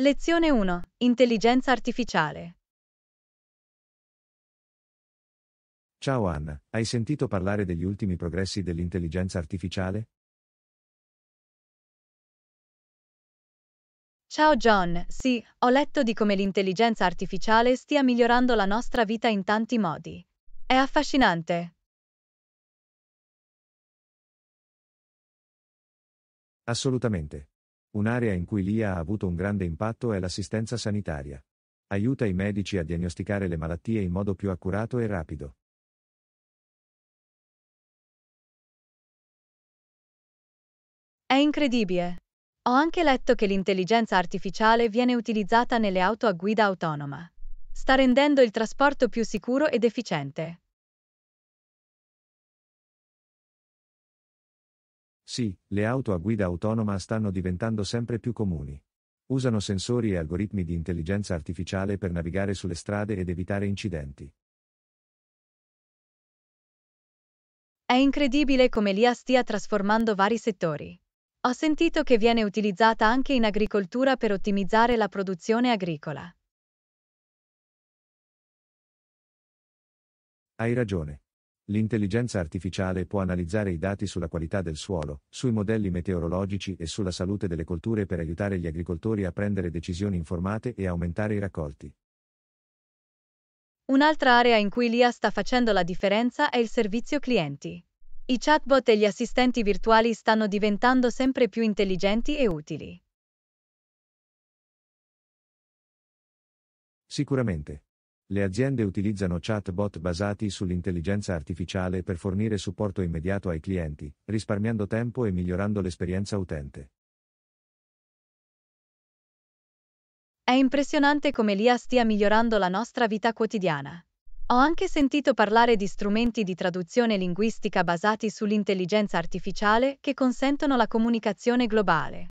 Lezione 1. Intelligenza artificiale. Ciao Anna, hai sentito parlare degli ultimi progressi dell'intelligenza artificiale? Ciao John, sì, ho letto di come l'intelligenza artificiale stia migliorando la nostra vita in tanti modi. È affascinante. Assolutamente. Un'area in cui l'IA ha avuto un grande impatto è l'assistenza sanitaria. Aiuta i medici a diagnosticare le malattie in modo più accurato e rapido. È incredibile. Ho anche letto che l'intelligenza artificiale viene utilizzata nelle auto a guida autonoma. Sta rendendo il trasporto più sicuro ed efficiente. Sì, le auto a guida autonoma stanno diventando sempre più comuni. Usano sensori e algoritmi di intelligenza artificiale per navigare sulle strade ed evitare incidenti. È incredibile come l'IA stia trasformando vari settori. Ho sentito che viene utilizzata anche in agricoltura per ottimizzare la produzione agricola. Hai ragione. L'intelligenza artificiale può analizzare i dati sulla qualità del suolo, sui modelli meteorologici e sulla salute delle colture per aiutare gli agricoltori a prendere decisioni informate e aumentare i raccolti. Un'altra area in cui l'IA sta facendo la differenza è il servizio clienti. I chatbot e gli assistenti virtuali stanno diventando sempre più intelligenti e utili. Sicuramente. Le aziende utilizzano chatbot basati sull'intelligenza artificiale per fornire supporto immediato ai clienti, risparmiando tempo e migliorando l'esperienza utente. È impressionante come l'IA stia migliorando la nostra vita quotidiana. Ho anche sentito parlare di strumenti di traduzione linguistica basati sull'intelligenza artificiale che consentono la comunicazione globale.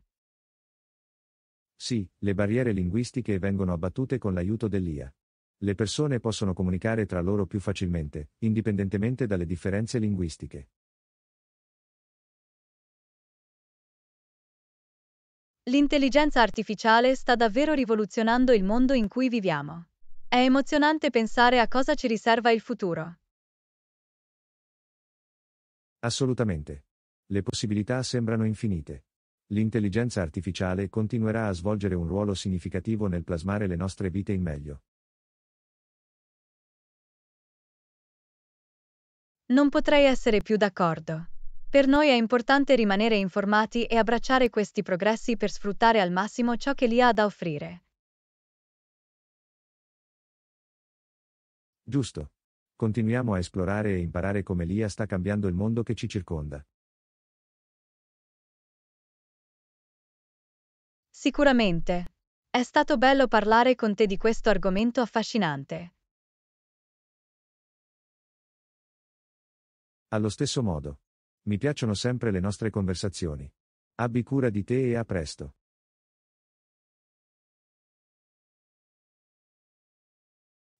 Sì, le barriere linguistiche vengono abbattute con l'aiuto dell'IA. Le persone possono comunicare tra loro più facilmente, indipendentemente dalle differenze linguistiche. L'intelligenza artificiale sta davvero rivoluzionando il mondo in cui viviamo. È emozionante pensare a cosa ci riserva il futuro. Assolutamente. Le possibilità sembrano infinite. L'intelligenza artificiale continuerà a svolgere un ruolo significativo nel plasmare le nostre vite in meglio. Non potrei essere più d'accordo. Per noi è importante rimanere informati e abbracciare questi progressi per sfruttare al massimo ciò che li ha da offrire. Giusto. Continuiamo a esplorare e imparare come l'IA sta cambiando il mondo che ci circonda. Sicuramente. È stato bello parlare con te di questo argomento affascinante. Allo stesso modo. Mi piacciono sempre le nostre conversazioni. Abbi cura di te e a presto.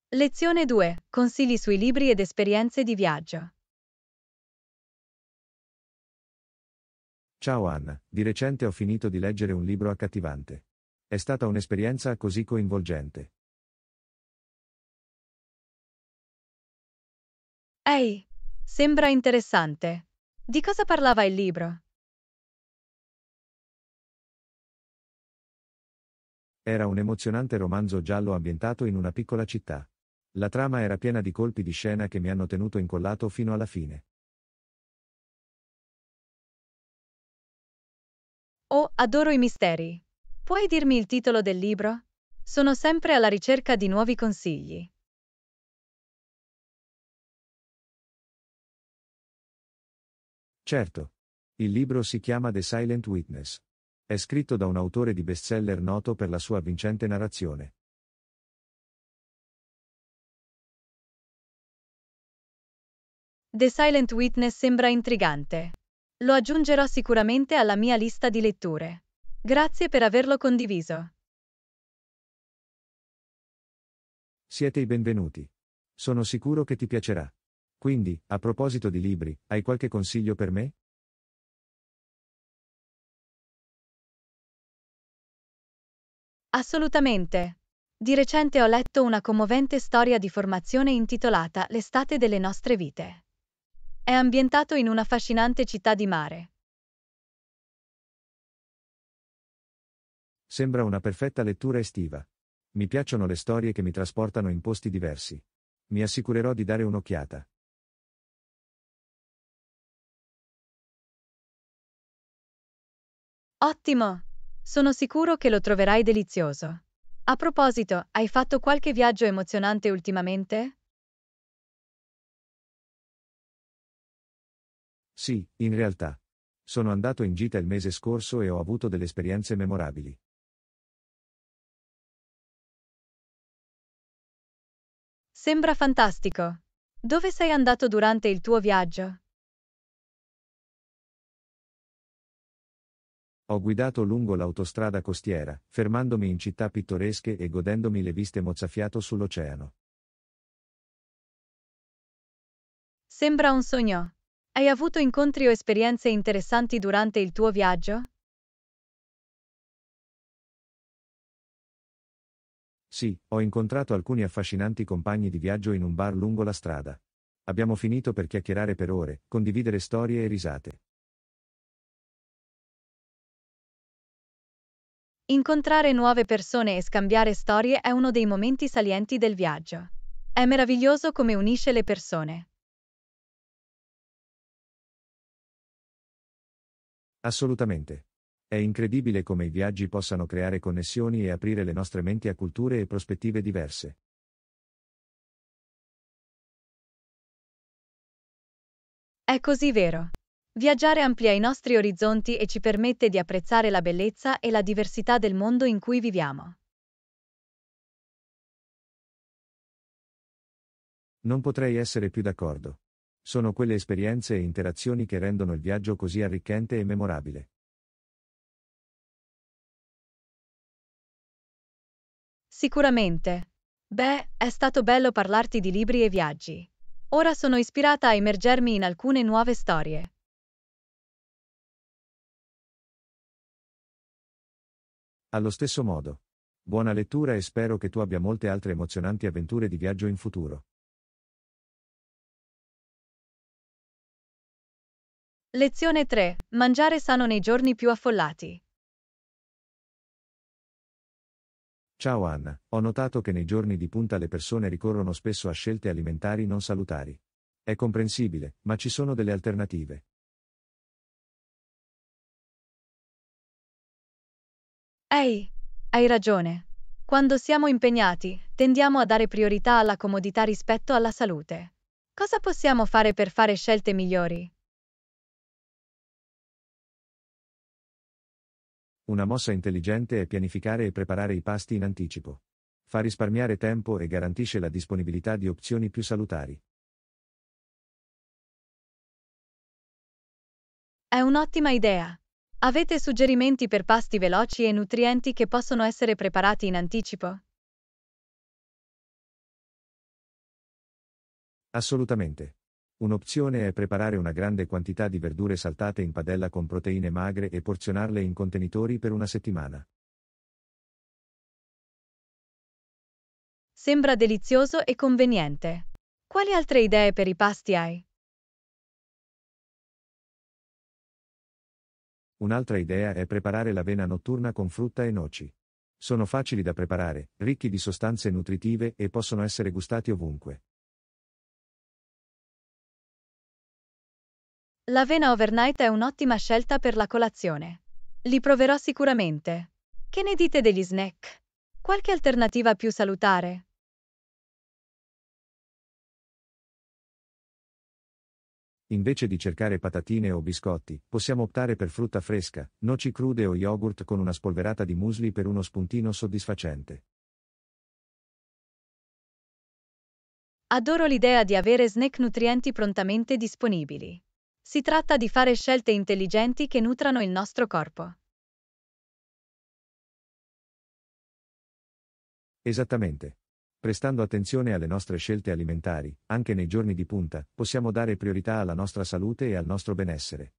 Lezione 2. Consigli sui libri ed esperienze di viaggio. Ciao Anna, di recente ho finito di leggere un libro accattivante. È stata un'esperienza così coinvolgente. Ehi, Sembra interessante. Di cosa parlava il libro? Era un emozionante romanzo giallo ambientato in una piccola città. La trama era piena di colpi di scena che mi hanno tenuto incollato fino alla fine. Oh, adoro i misteri. Puoi dirmi il titolo del libro? Sono sempre alla ricerca di nuovi consigli. Certo. Il libro si chiama The Silent Witness. È scritto da un autore di bestseller noto per la sua vincente narrazione. The Silent Witness sembra intrigante. Lo aggiungerò sicuramente alla mia lista di letture. Grazie per averlo condiviso. Siete i benvenuti. Sono sicuro che ti piacerà. Quindi, a proposito di libri, hai qualche consiglio per me? Assolutamente. Di recente ho letto una commovente storia di formazione intitolata L'estate delle nostre vite. È ambientato in una affascinante città di mare. Sembra una perfetta lettura estiva. Mi piacciono le storie che mi trasportano in posti diversi. Mi assicurerò di dare un'occhiata. Ottimo! Sono sicuro che lo troverai delizioso. A proposito, hai fatto qualche viaggio emozionante ultimamente? Sì, in realtà. Sono andato in gita il mese scorso e ho avuto delle esperienze memorabili. Sembra fantastico. Dove sei andato durante il tuo viaggio? Ho guidato lungo l'autostrada costiera, fermandomi in città pittoresche e godendomi le viste mozzafiato sull'oceano. Sembra un sogno. Hai avuto incontri o esperienze interessanti durante il tuo viaggio? Sì, ho incontrato alcuni affascinanti compagni di viaggio in un bar lungo la strada. Abbiamo finito per chiacchierare per ore, condividere storie e risate. Incontrare nuove persone e scambiare storie è uno dei momenti salienti del viaggio. È meraviglioso come unisce le persone. Assolutamente. È incredibile come i viaggi possano creare connessioni e aprire le nostre menti a culture e prospettive diverse. È così vero. Viaggiare amplia i nostri orizzonti e ci permette di apprezzare la bellezza e la diversità del mondo in cui viviamo. Non potrei essere più d'accordo. Sono quelle esperienze e interazioni che rendono il viaggio così arricchente e memorabile. Sicuramente. Beh, è stato bello parlarti di libri e viaggi. Ora sono ispirata a immergermi in alcune nuove storie. Allo stesso modo. Buona lettura e spero che tu abbia molte altre emozionanti avventure di viaggio in futuro. Lezione 3. Mangiare sano nei giorni più affollati. Ciao Anna, ho notato che nei giorni di punta le persone ricorrono spesso a scelte alimentari non salutari. È comprensibile, ma ci sono delle alternative. Ehi, hai ragione. Quando siamo impegnati, tendiamo a dare priorità alla comodità rispetto alla salute. Cosa possiamo fare per fare scelte migliori? Una mossa intelligente è pianificare e preparare i pasti in anticipo. Fa risparmiare tempo e garantisce la disponibilità di opzioni più salutari. È un'ottima idea. Avete suggerimenti per pasti veloci e nutrienti che possono essere preparati in anticipo? Assolutamente. Un'opzione è preparare una grande quantità di verdure saltate in padella con proteine magre e porzionarle in contenitori per una settimana. Sembra delizioso e conveniente. Quali altre idee per i pasti hai? Un'altra idea è preparare l'avena notturna con frutta e noci. Sono facili da preparare, ricchi di sostanze nutritive e possono essere gustati ovunque. L'avena overnight è un'ottima scelta per la colazione. Li proverò sicuramente. Che ne dite degli snack? Qualche alternativa più salutare? Invece di cercare patatine o biscotti, possiamo optare per frutta fresca, noci crude o yogurt con una spolverata di musli per uno spuntino soddisfacente. Adoro l'idea di avere snack nutrienti prontamente disponibili. Si tratta di fare scelte intelligenti che nutrano il nostro corpo. Esattamente. Prestando attenzione alle nostre scelte alimentari, anche nei giorni di punta, possiamo dare priorità alla nostra salute e al nostro benessere.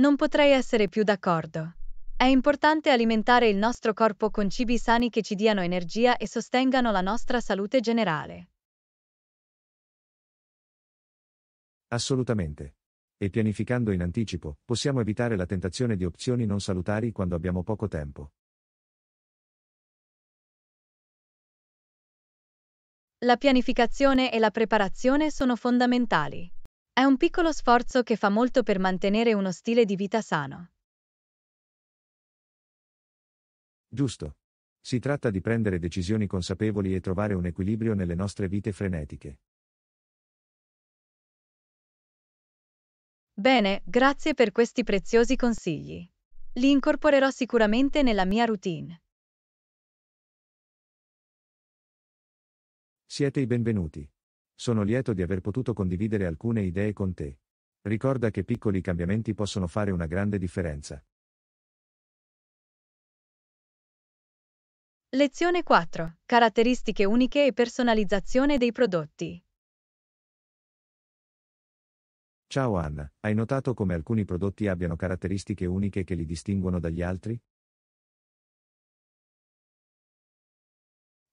Non potrei essere più d'accordo. È importante alimentare il nostro corpo con cibi sani che ci diano energia e sostengano la nostra salute generale. Assolutamente. E pianificando in anticipo, possiamo evitare la tentazione di opzioni non salutari quando abbiamo poco tempo. La pianificazione e la preparazione sono fondamentali. È un piccolo sforzo che fa molto per mantenere uno stile di vita sano. Giusto. Si tratta di prendere decisioni consapevoli e trovare un equilibrio nelle nostre vite frenetiche. Bene, grazie per questi preziosi consigli. Li incorporerò sicuramente nella mia routine. Siete i benvenuti. Sono lieto di aver potuto condividere alcune idee con te. Ricorda che piccoli cambiamenti possono fare una grande differenza. Lezione 4. Caratteristiche uniche e personalizzazione dei prodotti. Ciao Anna, hai notato come alcuni prodotti abbiano caratteristiche uniche che li distinguono dagli altri?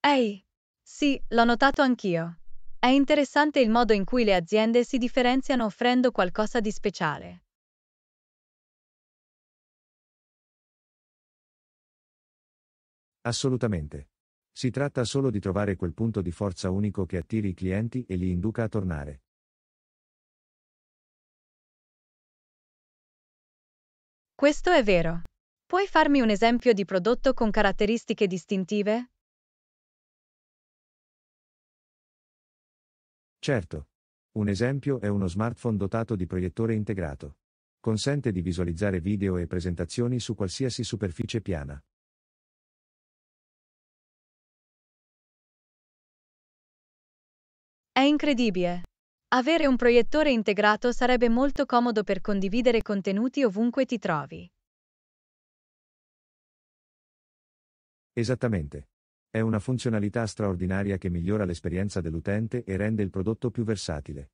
Ehi, sì, l'ho notato anch'io. È interessante il modo in cui le aziende si differenziano offrendo qualcosa di speciale. Assolutamente. Si tratta solo di trovare quel punto di forza unico che attiri i clienti e li induca a tornare. Questo è vero. Puoi farmi un esempio di prodotto con caratteristiche distintive? Certo. Un esempio è uno smartphone dotato di proiettore integrato. Consente di visualizzare video e presentazioni su qualsiasi superficie piana. È incredibile. Avere un proiettore integrato sarebbe molto comodo per condividere contenuti ovunque ti trovi. Esattamente. È una funzionalità straordinaria che migliora l'esperienza dell'utente e rende il prodotto più versatile.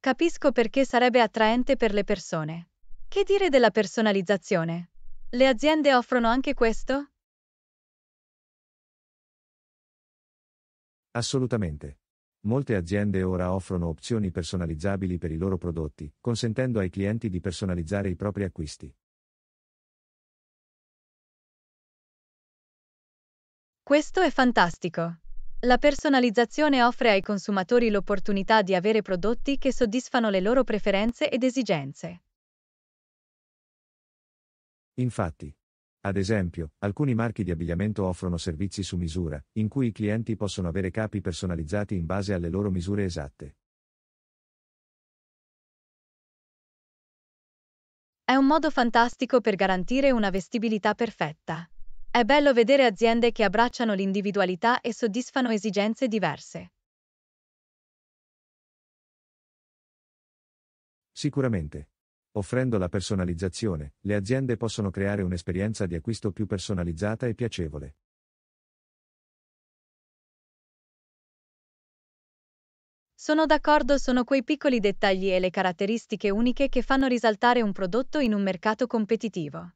Capisco perché sarebbe attraente per le persone. Che dire della personalizzazione? Le aziende offrono anche questo? Assolutamente. Molte aziende ora offrono opzioni personalizzabili per i loro prodotti, consentendo ai clienti di personalizzare i propri acquisti. Questo è fantastico! La personalizzazione offre ai consumatori l'opportunità di avere prodotti che soddisfano le loro preferenze ed esigenze. Infatti, ad esempio, alcuni marchi di abbigliamento offrono servizi su misura, in cui i clienti possono avere capi personalizzati in base alle loro misure esatte. È un modo fantastico per garantire una vestibilità perfetta. È bello vedere aziende che abbracciano l'individualità e soddisfano esigenze diverse. Sicuramente. Offrendo la personalizzazione, le aziende possono creare un'esperienza di acquisto più personalizzata e piacevole. Sono d'accordo, sono quei piccoli dettagli e le caratteristiche uniche che fanno risaltare un prodotto in un mercato competitivo.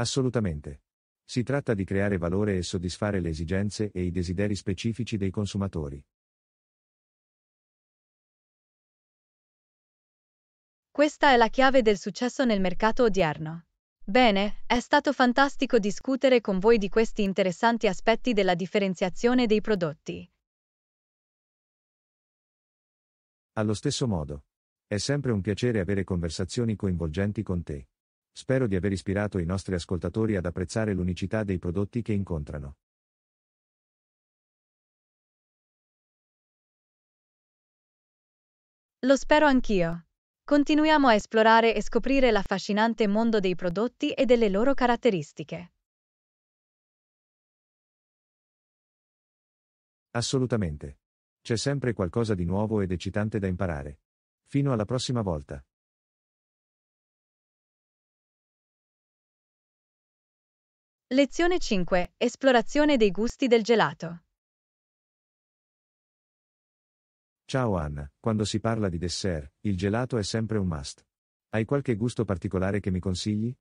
Assolutamente. Si tratta di creare valore e soddisfare le esigenze e i desideri specifici dei consumatori. Questa è la chiave del successo nel mercato odierno. Bene, è stato fantastico discutere con voi di questi interessanti aspetti della differenziazione dei prodotti. Allo stesso modo, è sempre un piacere avere conversazioni coinvolgenti con te. Spero di aver ispirato i nostri ascoltatori ad apprezzare l'unicità dei prodotti che incontrano. Lo spero anch'io. Continuiamo a esplorare e scoprire l'affascinante mondo dei prodotti e delle loro caratteristiche. Assolutamente. C'è sempre qualcosa di nuovo ed eccitante da imparare. Fino alla prossima volta. Lezione 5. Esplorazione dei gusti del gelato. Ciao Anna, quando si parla di dessert, il gelato è sempre un must. Hai qualche gusto particolare che mi consigli?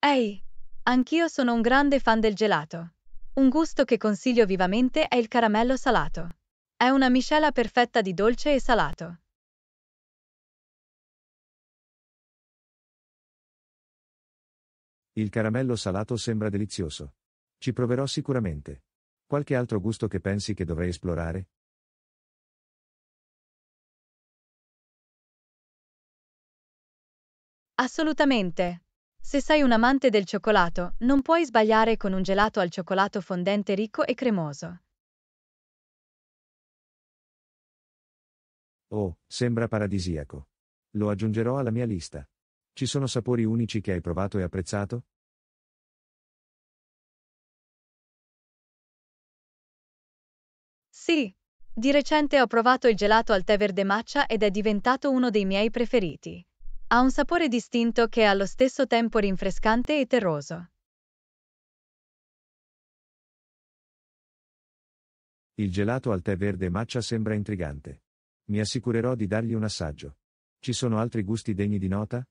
Ehi, anch'io sono un grande fan del gelato. Un gusto che consiglio vivamente è il caramello salato. È una miscela perfetta di dolce e salato. Il caramello salato sembra delizioso. Ci proverò sicuramente. Qualche altro gusto che pensi che dovrei esplorare? Assolutamente. Se sei un amante del cioccolato, non puoi sbagliare con un gelato al cioccolato fondente ricco e cremoso. Oh, sembra paradisiaco. Lo aggiungerò alla mia lista. Ci sono sapori unici che hai provato e apprezzato? Sì. Di recente ho provato il gelato al tè verde matcha ed è diventato uno dei miei preferiti. Ha un sapore distinto che è allo stesso tempo rinfrescante e terroso. Il gelato al tè verde matcha sembra intrigante. Mi assicurerò di dargli un assaggio. Ci sono altri gusti degni di nota?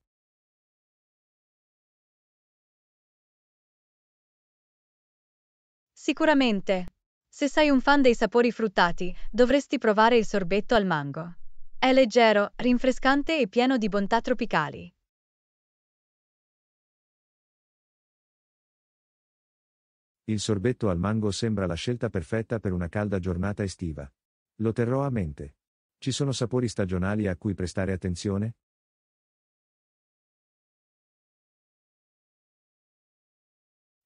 Sicuramente. Se sei un fan dei sapori fruttati, dovresti provare il sorbetto al mango. È leggero, rinfrescante e pieno di bontà tropicali. Il sorbetto al mango sembra la scelta perfetta per una calda giornata estiva. Lo terrò a mente. Ci sono sapori stagionali a cui prestare attenzione?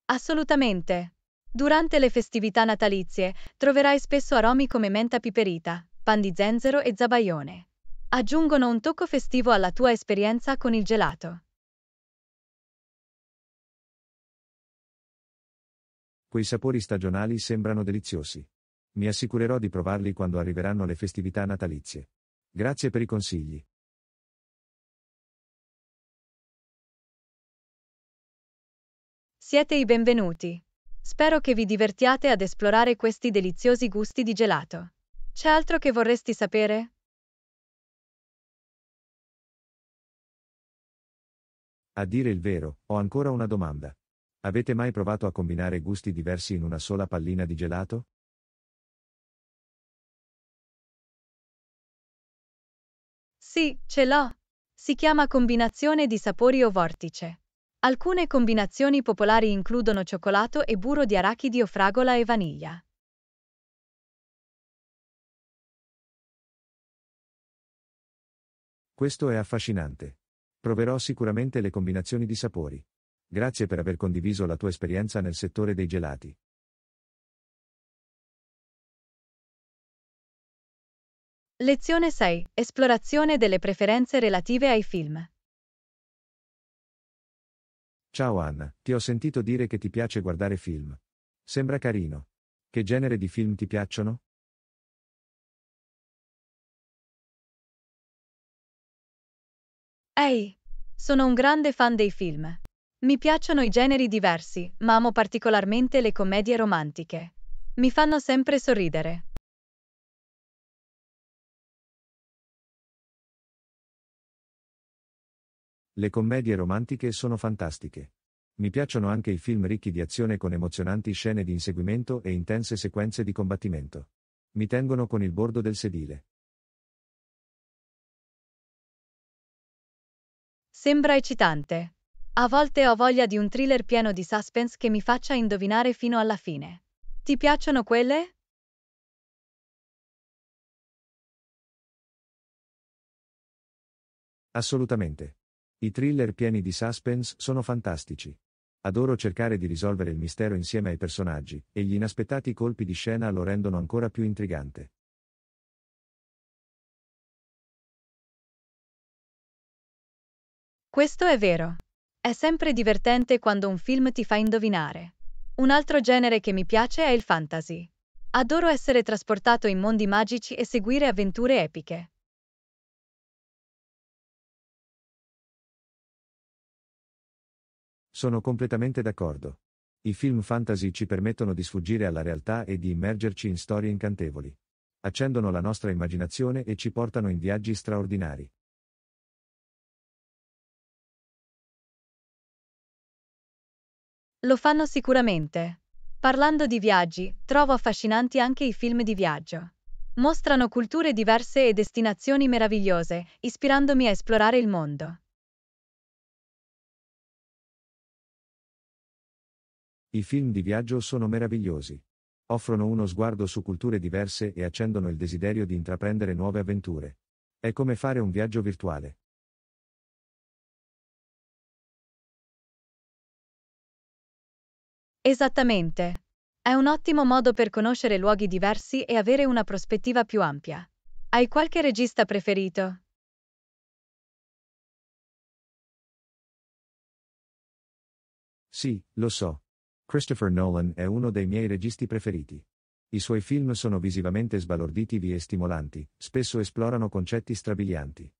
Assolutamente. Durante le festività natalizie troverai spesso aromi come menta piperita, pan di zenzero e zabaione. Aggiungono un tocco festivo alla tua esperienza con il gelato. Quei sapori stagionali sembrano deliziosi. Mi assicurerò di provarli quando arriveranno le festività natalizie. Grazie per i consigli. Siete i benvenuti. Spero che vi divertiate ad esplorare questi deliziosi gusti di gelato. C'è altro che vorresti sapere? A dire il vero, ho ancora una domanda. Avete mai provato a combinare gusti diversi in una sola pallina di gelato? Sì, ce l'ho. Si chiama combinazione di sapori o vortice. Alcune combinazioni popolari includono cioccolato e burro di arachidi o fragola e vaniglia. Questo è affascinante. Proverò sicuramente le combinazioni di sapori. Grazie per aver condiviso la tua esperienza nel settore dei gelati. Lezione 6. Esplorazione delle preferenze relative ai film. Ciao Anna, ti ho sentito dire che ti piace guardare film. Sembra carino. Che genere di film ti piacciono? Ehi, sono un grande fan dei film. Mi piacciono i generi diversi, ma amo particolarmente le commedie romantiche. Mi fanno sempre sorridere. Le commedie romantiche sono fantastiche. Mi piacciono anche i film ricchi di azione con emozionanti scene di inseguimento e intense sequenze di combattimento. Mi tengono con il bordo del sedile. Sembra eccitante. A volte ho voglia di un thriller pieno di suspense che mi faccia indovinare fino alla fine. Ti piacciono quelle? Assolutamente. I thriller pieni di suspense sono fantastici. Adoro cercare di risolvere il mistero insieme ai personaggi, e gli inaspettati colpi di scena lo rendono ancora più intrigante. Questo è vero. È sempre divertente quando un film ti fa indovinare. Un altro genere che mi piace è il fantasy. Adoro essere trasportato in mondi magici e seguire avventure epiche. Sono completamente d'accordo. I film fantasy ci permettono di sfuggire alla realtà e di immergerci in storie incantevoli. Accendono la nostra immaginazione e ci portano in viaggi straordinari. Lo fanno sicuramente. Parlando di viaggi, trovo affascinanti anche i film di viaggio. Mostrano culture diverse e destinazioni meravigliose, ispirandomi a esplorare il mondo. I film di viaggio sono meravigliosi. Offrono uno sguardo su culture diverse e accendono il desiderio di intraprendere nuove avventure. È come fare un viaggio virtuale. Esattamente. È un ottimo modo per conoscere luoghi diversi e avere una prospettiva più ampia. Hai qualche regista preferito? Sì, lo so. Christopher Nolan è uno dei miei registi preferiti. I suoi film sono visivamente sbalorditivi e stimolanti, spesso esplorano concetti strabilianti.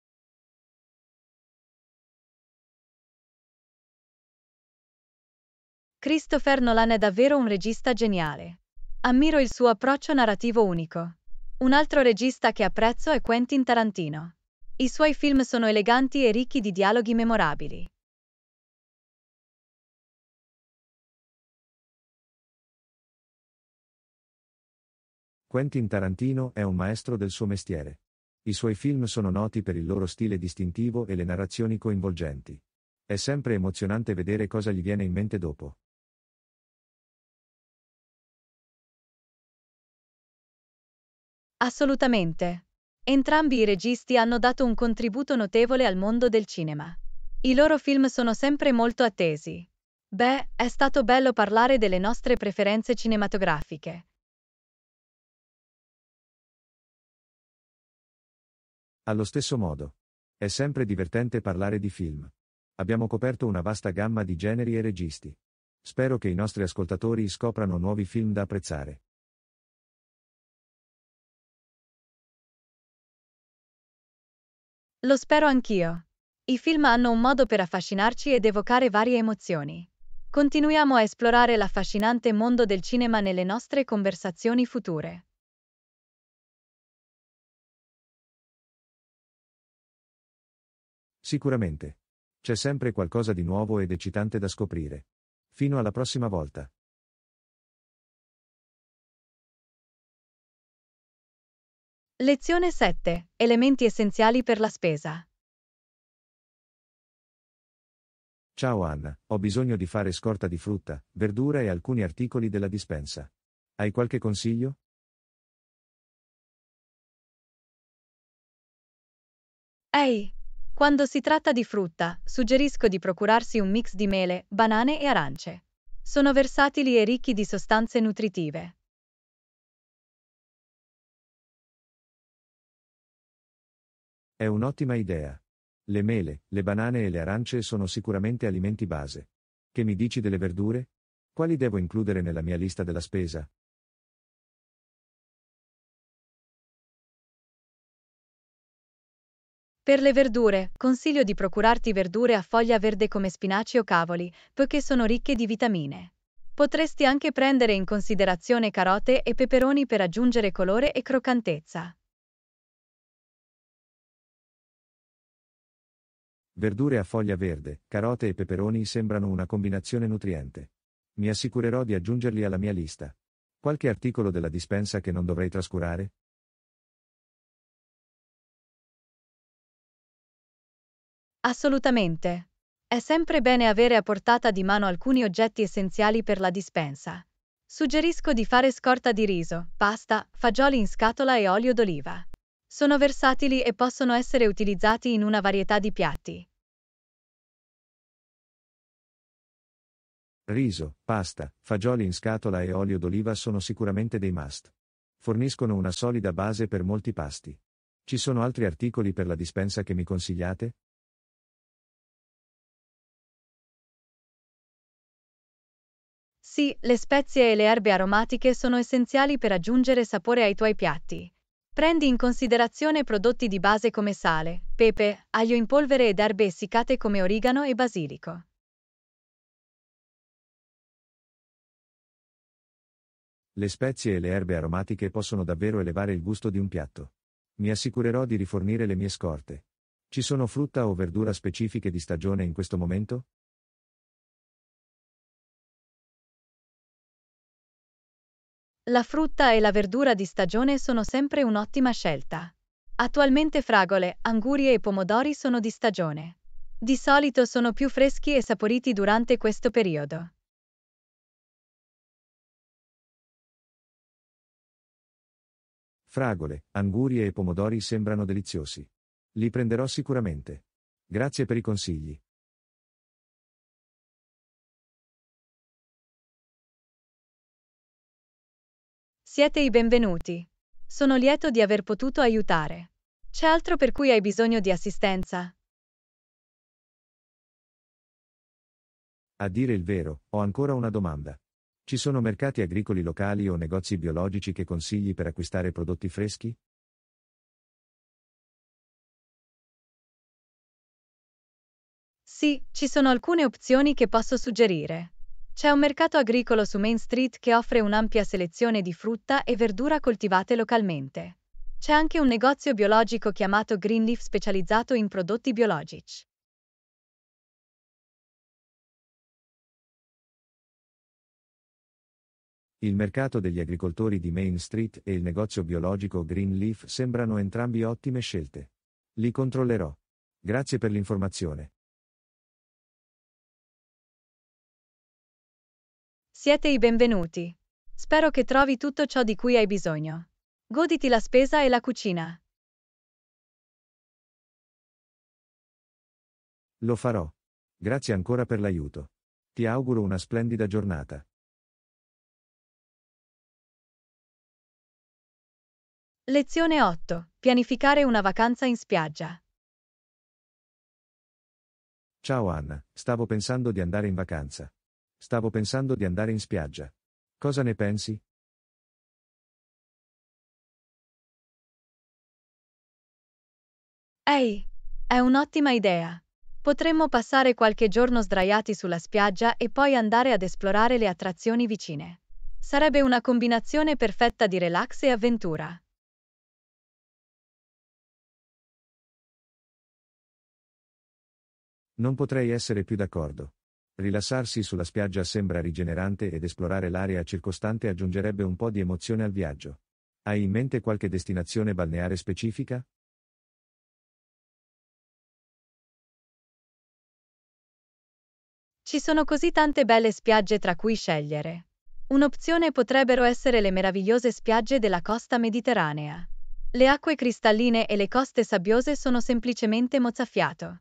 Christopher Nolan è davvero un regista geniale. Ammiro il suo approccio narrativo unico. Un altro regista che apprezzo è Quentin Tarantino. I suoi film sono eleganti e ricchi di dialoghi memorabili. Quentin Tarantino è un maestro del suo mestiere. I suoi film sono noti per il loro stile distintivo e le narrazioni coinvolgenti. È sempre emozionante vedere cosa gli viene in mente dopo. Assolutamente. Entrambi i registi hanno dato un contributo notevole al mondo del cinema. I loro film sono sempre molto attesi. Beh, è stato bello parlare delle nostre preferenze cinematografiche. Allo stesso modo. È sempre divertente parlare di film. Abbiamo coperto una vasta gamma di generi e registi. Spero che i nostri ascoltatori scoprano nuovi film da apprezzare. Lo spero anch'io. I film hanno un modo per affascinarci ed evocare varie emozioni. Continuiamo a esplorare l'affascinante mondo del cinema nelle nostre conversazioni future. Sicuramente. C'è sempre qualcosa di nuovo ed eccitante da scoprire. Fino alla prossima volta. Lezione 7. Elementi essenziali per la spesa. Ciao Anna, ho bisogno di fare scorta di frutta, verdura e alcuni articoli della dispensa. Hai qualche consiglio? Ehi, quando si tratta di frutta, suggerisco di procurarsi un mix di mele, banane e arance. Sono versatili e ricchi di sostanze nutritive. È un'ottima idea. Le mele, le banane e le arance sono sicuramente alimenti base. Che mi dici delle verdure? Quali devo includere nella mia lista della spesa? Per le verdure, consiglio di procurarti verdure a foglia verde come spinaci o cavoli, poiché sono ricche di vitamine. Potresti anche prendere in considerazione carote e peperoni per aggiungere colore e croccantezza. Verdure a foglia verde, carote e peperoni sembrano una combinazione nutriente. Mi assicurerò di aggiungerli alla mia lista. Qualche articolo della dispensa che non dovrei trascurare? Assolutamente. È sempre bene avere a portata di mano alcuni oggetti essenziali per la dispensa. Suggerisco di fare scorta di riso, pasta, fagioli in scatola e olio d'oliva. Sono versatili e possono essere utilizzati in una varietà di piatti. Riso, pasta, fagioli in scatola e olio d'oliva sono sicuramente dei must. Forniscono una solida base per molti pasti. Ci sono altri articoli per la dispensa che mi consigliate? Sì, le spezie e le erbe aromatiche sono essenziali per aggiungere sapore ai tuoi piatti. Prendi in considerazione prodotti di base come sale, pepe, aglio in polvere ed erbe essiccate come origano e basilico. Le spezie e le erbe aromatiche possono davvero elevare il gusto di un piatto. Mi assicurerò di rifornire le mie scorte. Ci sono frutta o verdura specifiche di stagione in questo momento? La frutta e la verdura di stagione sono sempre un'ottima scelta. Attualmente fragole, angurie e pomodori sono di stagione. Di solito sono più freschi e saporiti durante questo periodo. Fragole, angurie e pomodori sembrano deliziosi. Li prenderò sicuramente. Grazie per i consigli. Siete i benvenuti. Sono lieto di aver potuto aiutare. C'è altro per cui hai bisogno di assistenza? A dire il vero, ho ancora una domanda. Ci sono mercati agricoli locali o negozi biologici che consigli per acquistare prodotti freschi? Sì, ci sono alcune opzioni che posso suggerire. C'è un mercato agricolo su Main Street che offre un'ampia selezione di frutta e verdura coltivate localmente. C'è anche un negozio biologico chiamato Greenleaf specializzato in prodotti biologici. Il mercato degli agricoltori di Main Street e il negozio biologico Greenleaf sembrano entrambi ottime scelte. Li controllerò. Grazie per l'informazione. Siete i benvenuti. Spero che trovi tutto ciò di cui hai bisogno. Goditi la spesa e la cucina. Lo farò. Grazie ancora per l'aiuto. Ti auguro una splendida giornata. Lezione 8. Pianificare una vacanza in spiaggia. Ciao Anna, stavo pensando di andare in vacanza. Stavo pensando di andare in spiaggia. Cosa ne pensi? Ehi, è un'ottima idea. Potremmo passare qualche giorno sdraiati sulla spiaggia e poi andare ad esplorare le attrazioni vicine. Sarebbe una combinazione perfetta di relax e avventura. Non potrei essere più d'accordo. Rilassarsi sulla spiaggia sembra rigenerante ed esplorare l'area circostante aggiungerebbe un po' di emozione al viaggio. Hai in mente qualche destinazione balneare specifica? Ci sono così tante belle spiagge tra cui scegliere. Un'opzione potrebbero essere le meravigliose spiagge della costa mediterranea. Le acque cristalline e le coste sabbiose sono semplicemente mozzafiato.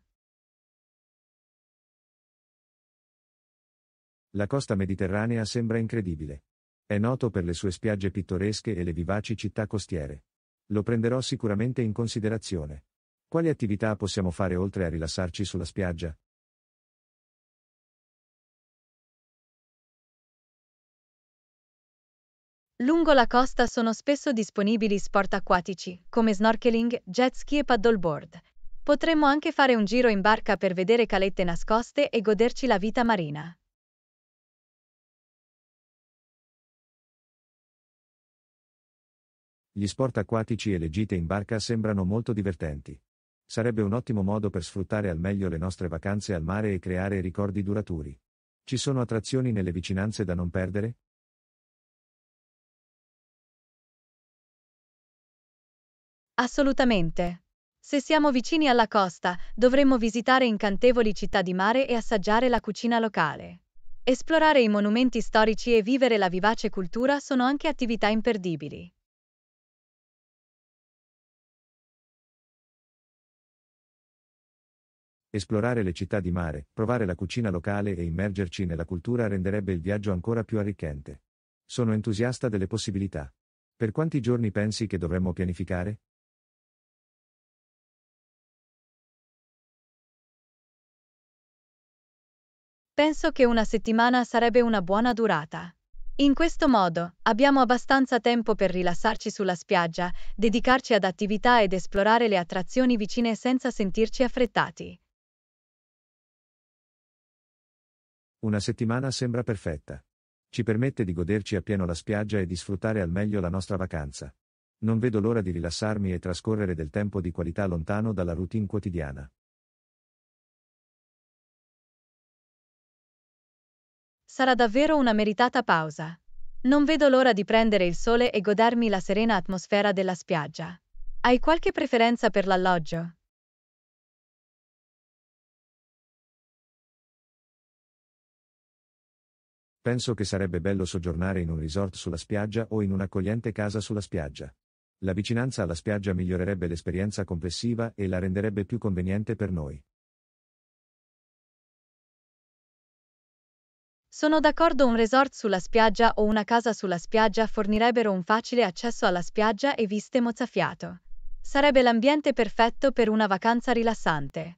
La costa mediterranea sembra incredibile. È noto per le sue spiagge pittoresche e le vivaci città costiere. Lo prenderò sicuramente in considerazione. Quali attività possiamo fare oltre a rilassarci sulla spiaggia? Lungo la costa sono spesso disponibili sport acquatici, come snorkeling, jet ski e paddleboard. Potremmo anche fare un giro in barca per vedere calette nascoste e goderci la vita marina. Gli sport acquatici e le gite in barca sembrano molto divertenti. Sarebbe un ottimo modo per sfruttare al meglio le nostre vacanze al mare e creare ricordi duraturi. Ci sono attrazioni nelle vicinanze da non perdere? Assolutamente. Se siamo vicini alla costa, dovremmo visitare incantevoli città di mare e assaggiare la cucina locale. Esplorare i monumenti storici e vivere la vivace cultura sono anche attività imperdibili. Esplorare le città di mare, provare la cucina locale e immergerci nella cultura renderebbe il viaggio ancora più arricchente. Sono entusiasta delle possibilità. Per quanti giorni pensi che dovremmo pianificare? Penso che una settimana sarebbe una buona durata. In questo modo abbiamo abbastanza tempo per rilassarci sulla spiaggia, dedicarci ad attività ed esplorare le attrazioni vicine senza sentirci affrettati. Una settimana sembra perfetta. Ci permette di goderci appieno la spiaggia e di sfruttare al meglio la nostra vacanza. Non vedo l'ora di rilassarmi e trascorrere del tempo di qualità lontano dalla routine quotidiana. Sarà davvero una meritata pausa. Non vedo l'ora di prendere il sole e godermi la serena atmosfera della spiaggia. Hai qualche preferenza per l'alloggio? Penso che sarebbe bello soggiornare in un resort sulla spiaggia o in un'accogliente casa sulla spiaggia. La vicinanza alla spiaggia migliorerebbe l'esperienza complessiva e la renderebbe più conveniente per noi. Sono d'accordo un resort sulla spiaggia o una casa sulla spiaggia fornirebbero un facile accesso alla spiaggia e viste mozzafiato. Sarebbe l'ambiente perfetto per una vacanza rilassante.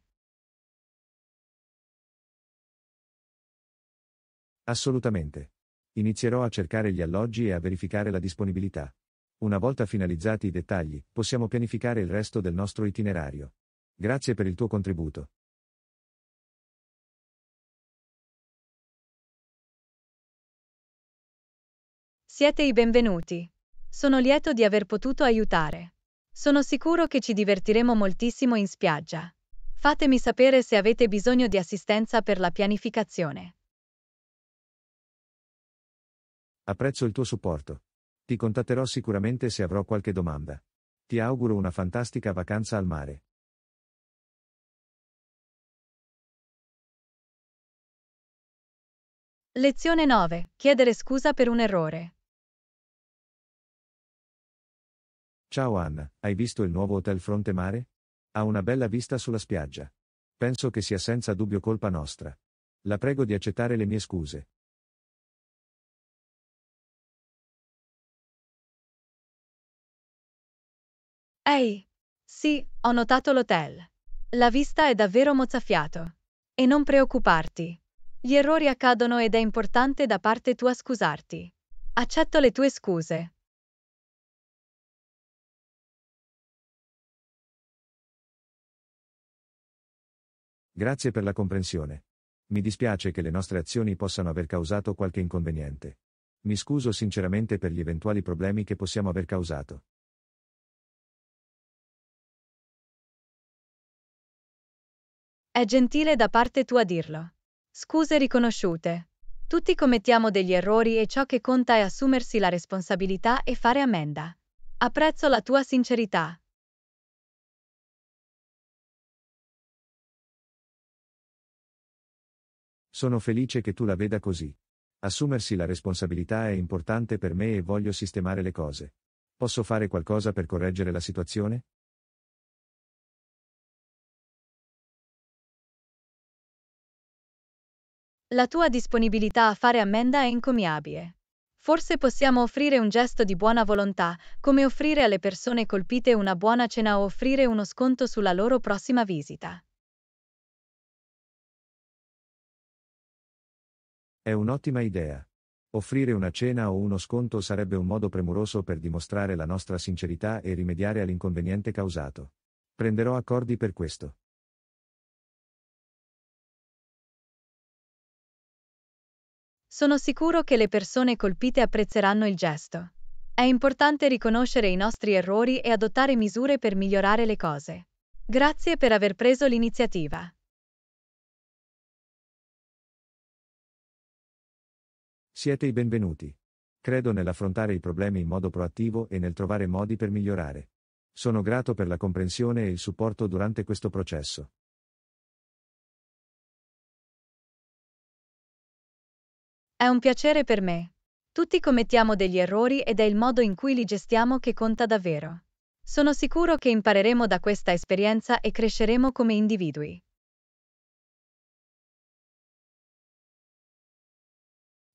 Assolutamente. Inizierò a cercare gli alloggi e a verificare la disponibilità. Una volta finalizzati i dettagli, possiamo pianificare il resto del nostro itinerario. Grazie per il tuo contributo. Siete i benvenuti. Sono lieto di aver potuto aiutare. Sono sicuro che ci divertiremo moltissimo in spiaggia. Fatemi sapere se avete bisogno di assistenza per la pianificazione. Apprezzo il tuo supporto. Ti contatterò sicuramente se avrò qualche domanda. Ti auguro una fantastica vacanza al mare. Lezione 9. Chiedere scusa per un errore. Ciao Anna, hai visto il nuovo hotel Fronte Mare? Ha una bella vista sulla spiaggia. Penso che sia senza dubbio colpa nostra. La prego di accettare le mie scuse. Ehi, sì, ho notato l'hotel. La vista è davvero mozzafiato. E non preoccuparti. Gli errori accadono ed è importante da parte tua scusarti. Accetto le tue scuse. Grazie per la comprensione. Mi dispiace che le nostre azioni possano aver causato qualche inconveniente. Mi scuso sinceramente per gli eventuali problemi che possiamo aver causato. È gentile da parte tua dirlo. Scuse riconosciute. Tutti commettiamo degli errori e ciò che conta è assumersi la responsabilità e fare ammenda. Apprezzo la tua sincerità. Sono felice che tu la veda così. Assumersi la responsabilità è importante per me e voglio sistemare le cose. Posso fare qualcosa per correggere la situazione? La tua disponibilità a fare ammenda è encomiabile. Forse possiamo offrire un gesto di buona volontà, come offrire alle persone colpite una buona cena o offrire uno sconto sulla loro prossima visita. È un'ottima idea. Offrire una cena o uno sconto sarebbe un modo premuroso per dimostrare la nostra sincerità e rimediare all'inconveniente causato. Prenderò accordi per questo. Sono sicuro che le persone colpite apprezzeranno il gesto. È importante riconoscere i nostri errori e adottare misure per migliorare le cose. Grazie per aver preso l'iniziativa. Siete i benvenuti. Credo nell'affrontare i problemi in modo proattivo e nel trovare modi per migliorare. Sono grato per la comprensione e il supporto durante questo processo. È un piacere per me. Tutti commettiamo degli errori ed è il modo in cui li gestiamo che conta davvero. Sono sicuro che impareremo da questa esperienza e cresceremo come individui.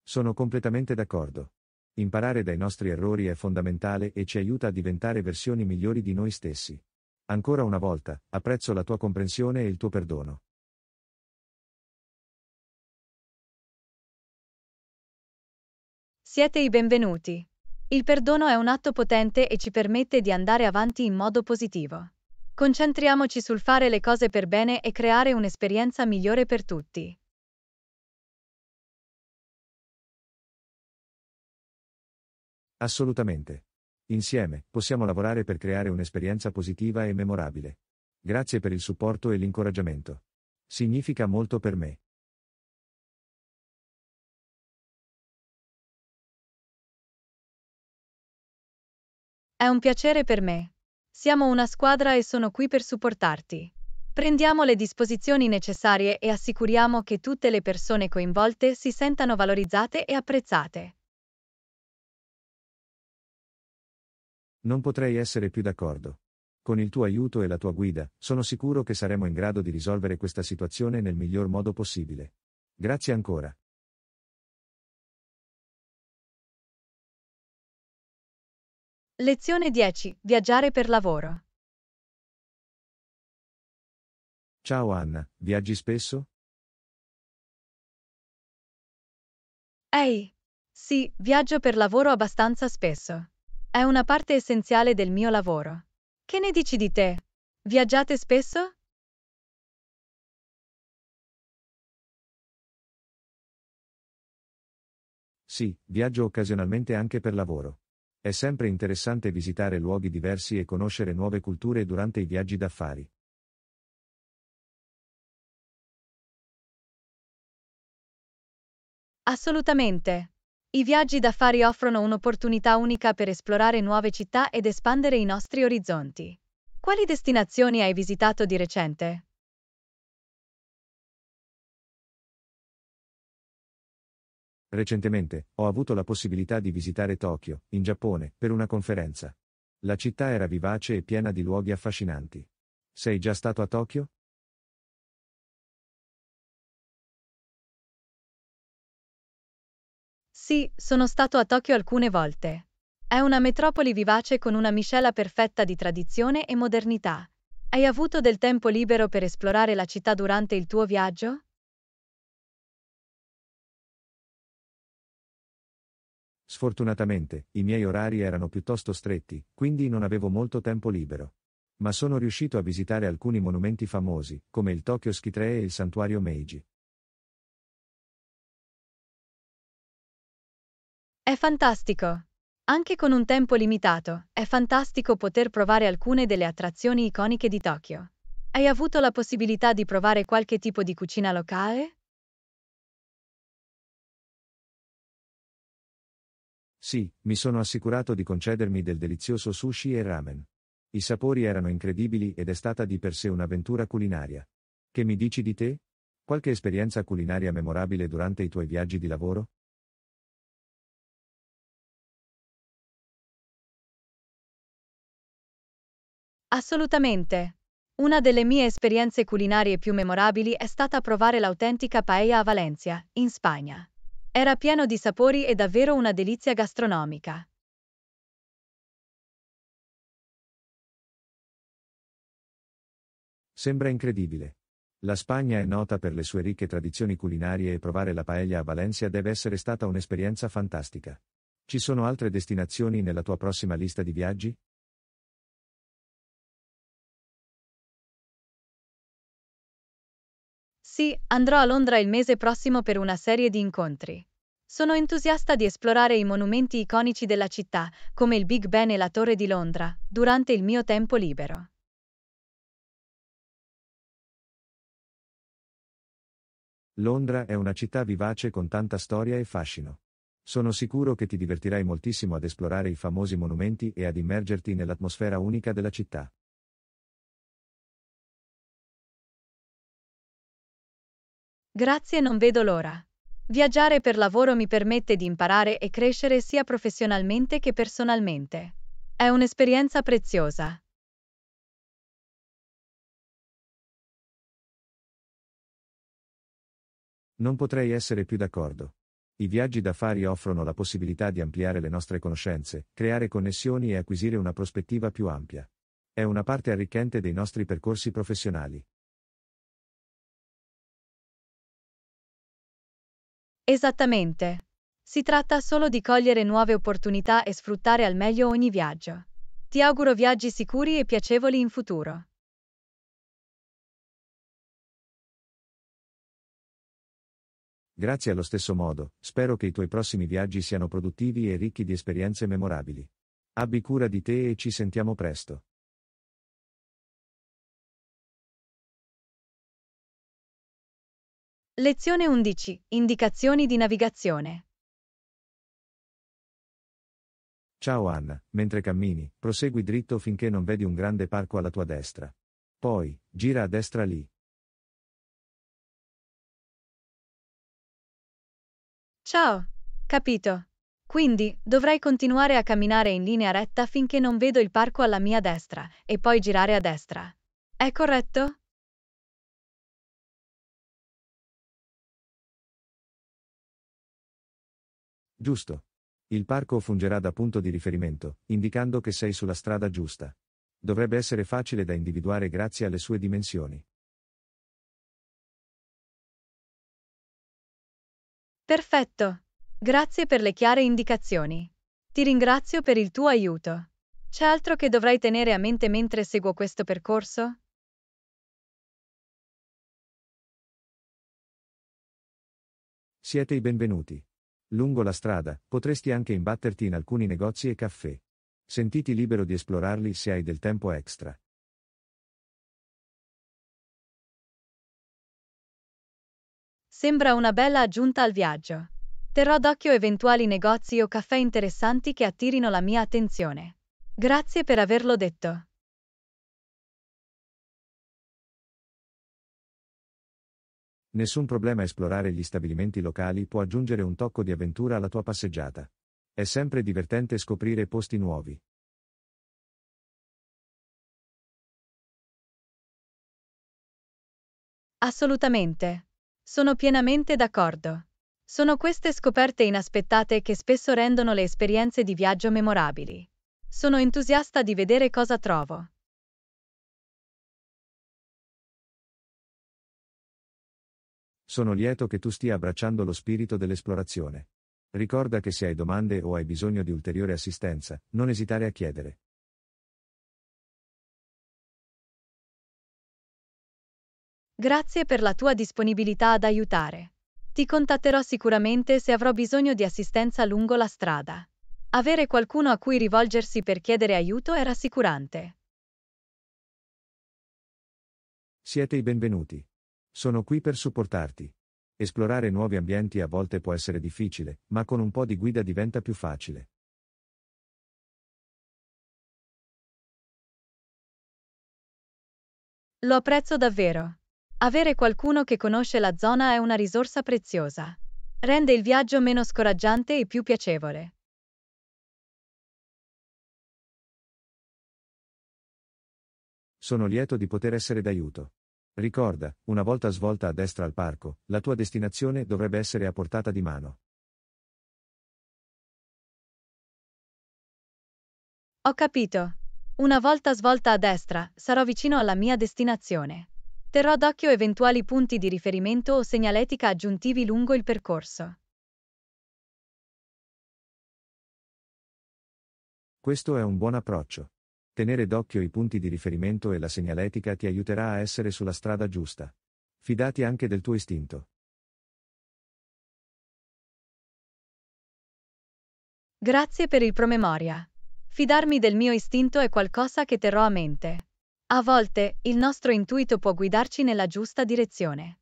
Sono completamente d'accordo. Imparare dai nostri errori è fondamentale e ci aiuta a diventare versioni migliori di noi stessi. Ancora una volta, apprezzo la tua comprensione e il tuo perdono. Siete i benvenuti. Il perdono è un atto potente e ci permette di andare avanti in modo positivo. Concentriamoci sul fare le cose per bene e creare un'esperienza migliore per tutti. Assolutamente. Insieme, possiamo lavorare per creare un'esperienza positiva e memorabile. Grazie per il supporto e l'incoraggiamento. Significa molto per me. È un piacere per me. Siamo una squadra e sono qui per supportarti. Prendiamo le disposizioni necessarie e assicuriamo che tutte le persone coinvolte si sentano valorizzate e apprezzate. Non potrei essere più d'accordo. Con il tuo aiuto e la tua guida, sono sicuro che saremo in grado di risolvere questa situazione nel miglior modo possibile. Grazie ancora. Lezione 10. Viaggiare per lavoro. Ciao Anna, viaggi spesso? Ehi, sì, viaggio per lavoro abbastanza spesso. È una parte essenziale del mio lavoro. Che ne dici di te? Viaggiate spesso? Sì, viaggio occasionalmente anche per lavoro. È sempre interessante visitare luoghi diversi e conoscere nuove culture durante i viaggi d'affari. Assolutamente. I viaggi d'affari offrono un'opportunità unica per esplorare nuove città ed espandere i nostri orizzonti. Quali destinazioni hai visitato di recente? Recentemente, ho avuto la possibilità di visitare Tokyo, in Giappone, per una conferenza. La città era vivace e piena di luoghi affascinanti. Sei già stato a Tokyo? Sì, sono stato a Tokyo alcune volte. È una metropoli vivace con una miscela perfetta di tradizione e modernità. Hai avuto del tempo libero per esplorare la città durante il tuo viaggio? Sfortunatamente, i miei orari erano piuttosto stretti, quindi non avevo molto tempo libero. Ma sono riuscito a visitare alcuni monumenti famosi, come il Tokyo Skitree e il santuario Meiji. È fantastico! Anche con un tempo limitato, è fantastico poter provare alcune delle attrazioni iconiche di Tokyo. Hai avuto la possibilità di provare qualche tipo di cucina locale? Sì, mi sono assicurato di concedermi del delizioso sushi e ramen. I sapori erano incredibili ed è stata di per sé un'avventura culinaria. Che mi dici di te? Qualche esperienza culinaria memorabile durante i tuoi viaggi di lavoro? Assolutamente. Una delle mie esperienze culinarie più memorabili è stata provare l'autentica paella a Valencia, in Spagna. Era pieno di sapori e davvero una delizia gastronomica. Sembra incredibile. La Spagna è nota per le sue ricche tradizioni culinarie e provare la paella a Valencia deve essere stata un'esperienza fantastica. Ci sono altre destinazioni nella tua prossima lista di viaggi? Sì, andrò a Londra il mese prossimo per una serie di incontri. Sono entusiasta di esplorare i monumenti iconici della città, come il Big Ben e la Torre di Londra, durante il mio tempo libero. Londra è una città vivace con tanta storia e fascino. Sono sicuro che ti divertirai moltissimo ad esplorare i famosi monumenti e ad immergerti nell'atmosfera unica della città. Grazie, non vedo l'ora. Viaggiare per lavoro mi permette di imparare e crescere sia professionalmente che personalmente. È un'esperienza preziosa. Non potrei essere più d'accordo. I viaggi d'affari offrono la possibilità di ampliare le nostre conoscenze, creare connessioni e acquisire una prospettiva più ampia. È una parte arricchente dei nostri percorsi professionali. Esattamente. Si tratta solo di cogliere nuove opportunità e sfruttare al meglio ogni viaggio. Ti auguro viaggi sicuri e piacevoli in futuro. Grazie allo stesso modo, spero che i tuoi prossimi viaggi siano produttivi e ricchi di esperienze memorabili. Abbi cura di te e ci sentiamo presto. Lezione 11. Indicazioni di navigazione. Ciao Anna, mentre cammini, prosegui dritto finché non vedi un grande parco alla tua destra. Poi, gira a destra lì. Ciao. Capito. Quindi, dovrai continuare a camminare in linea retta finché non vedo il parco alla mia destra, e poi girare a destra. È corretto? Giusto. Il parco fungerà da punto di riferimento, indicando che sei sulla strada giusta. Dovrebbe essere facile da individuare grazie alle sue dimensioni. Perfetto. Grazie per le chiare indicazioni. Ti ringrazio per il tuo aiuto. C'è altro che dovrai tenere a mente mentre seguo questo percorso? Siete i benvenuti. Lungo la strada, potresti anche imbatterti in alcuni negozi e caffè. Sentiti libero di esplorarli se hai del tempo extra. Sembra una bella aggiunta al viaggio. Terrò d'occhio eventuali negozi o caffè interessanti che attirino la mia attenzione. Grazie per averlo detto. Nessun problema esplorare gli stabilimenti locali può aggiungere un tocco di avventura alla tua passeggiata. È sempre divertente scoprire posti nuovi. Assolutamente. Sono pienamente d'accordo. Sono queste scoperte inaspettate che spesso rendono le esperienze di viaggio memorabili. Sono entusiasta di vedere cosa trovo. Sono lieto che tu stia abbracciando lo spirito dell'esplorazione. Ricorda che se hai domande o hai bisogno di ulteriore assistenza, non esitare a chiedere. Grazie per la tua disponibilità ad aiutare. Ti contatterò sicuramente se avrò bisogno di assistenza lungo la strada. Avere qualcuno a cui rivolgersi per chiedere aiuto è rassicurante. Siete i benvenuti. Sono qui per supportarti. Esplorare nuovi ambienti a volte può essere difficile, ma con un po' di guida diventa più facile. Lo apprezzo davvero. Avere qualcuno che conosce la zona è una risorsa preziosa. Rende il viaggio meno scoraggiante e più piacevole. Sono lieto di poter essere d'aiuto. Ricorda, una volta svolta a destra al parco, la tua destinazione dovrebbe essere a portata di mano. Ho capito. Una volta svolta a destra, sarò vicino alla mia destinazione. Terrò d'occhio eventuali punti di riferimento o segnaletica aggiuntivi lungo il percorso. Questo è un buon approccio. Tenere d'occhio i punti di riferimento e la segnaletica ti aiuterà a essere sulla strada giusta. Fidati anche del tuo istinto. Grazie per il promemoria. Fidarmi del mio istinto è qualcosa che terrò a mente. A volte, il nostro intuito può guidarci nella giusta direzione.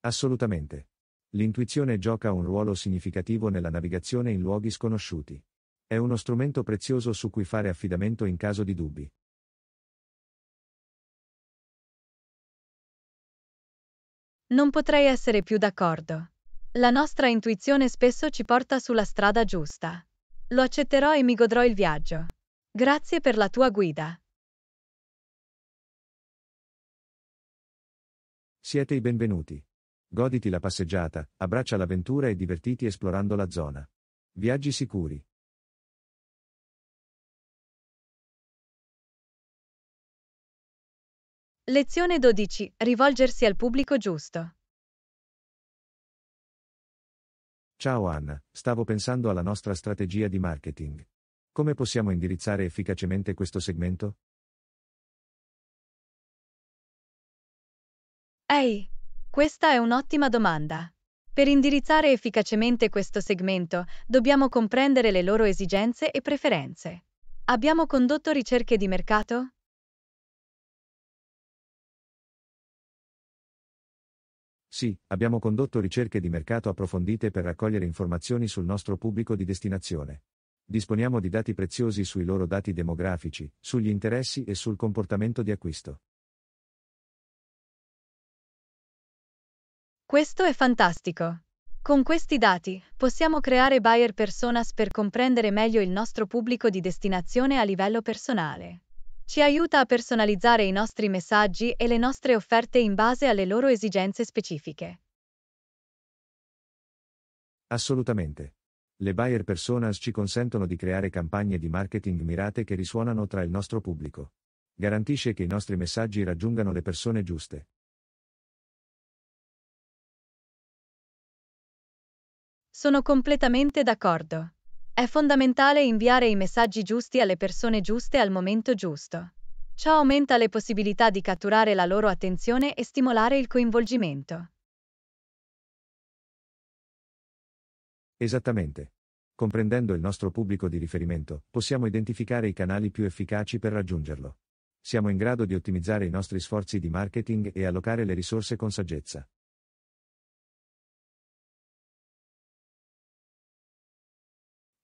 Assolutamente. L'intuizione gioca un ruolo significativo nella navigazione in luoghi sconosciuti. È uno strumento prezioso su cui fare affidamento in caso di dubbi. Non potrei essere più d'accordo. La nostra intuizione spesso ci porta sulla strada giusta. Lo accetterò e mi godrò il viaggio. Grazie per la tua guida. Siete i benvenuti. Goditi la passeggiata, abbraccia l'avventura e divertiti esplorando la zona. Viaggi sicuri. Lezione 12. Rivolgersi al pubblico giusto. Ciao Anna, stavo pensando alla nostra strategia di marketing. Come possiamo indirizzare efficacemente questo segmento? Ehi, hey. Questa è un'ottima domanda. Per indirizzare efficacemente questo segmento, dobbiamo comprendere le loro esigenze e preferenze. Abbiamo condotto ricerche di mercato? Sì, abbiamo condotto ricerche di mercato approfondite per raccogliere informazioni sul nostro pubblico di destinazione. Disponiamo di dati preziosi sui loro dati demografici, sugli interessi e sul comportamento di acquisto. Questo è fantastico. Con questi dati possiamo creare buyer personas per comprendere meglio il nostro pubblico di destinazione a livello personale. Ci aiuta a personalizzare i nostri messaggi e le nostre offerte in base alle loro esigenze specifiche. Assolutamente. Le buyer personas ci consentono di creare campagne di marketing mirate che risuonano tra il nostro pubblico. Garantisce che i nostri messaggi raggiungano le persone giuste. Sono completamente d'accordo. È fondamentale inviare i messaggi giusti alle persone giuste al momento giusto. Ciò aumenta le possibilità di catturare la loro attenzione e stimolare il coinvolgimento. Esattamente. Comprendendo il nostro pubblico di riferimento, possiamo identificare i canali più efficaci per raggiungerlo. Siamo in grado di ottimizzare i nostri sforzi di marketing e allocare le risorse con saggezza.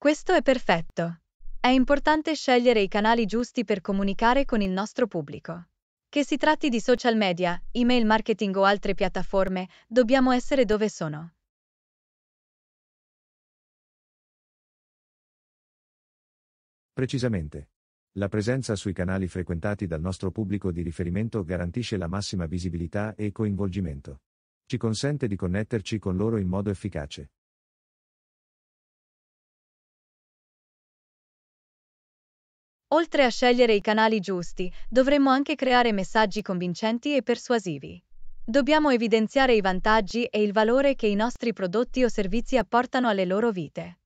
Questo è perfetto. È importante scegliere i canali giusti per comunicare con il nostro pubblico. Che si tratti di social media, email marketing o altre piattaforme, dobbiamo essere dove sono. Precisamente. La presenza sui canali frequentati dal nostro pubblico di riferimento garantisce la massima visibilità e coinvolgimento. Ci consente di connetterci con loro in modo efficace. Oltre a scegliere i canali giusti, dovremmo anche creare messaggi convincenti e persuasivi. Dobbiamo evidenziare i vantaggi e il valore che i nostri prodotti o servizi apportano alle loro vite.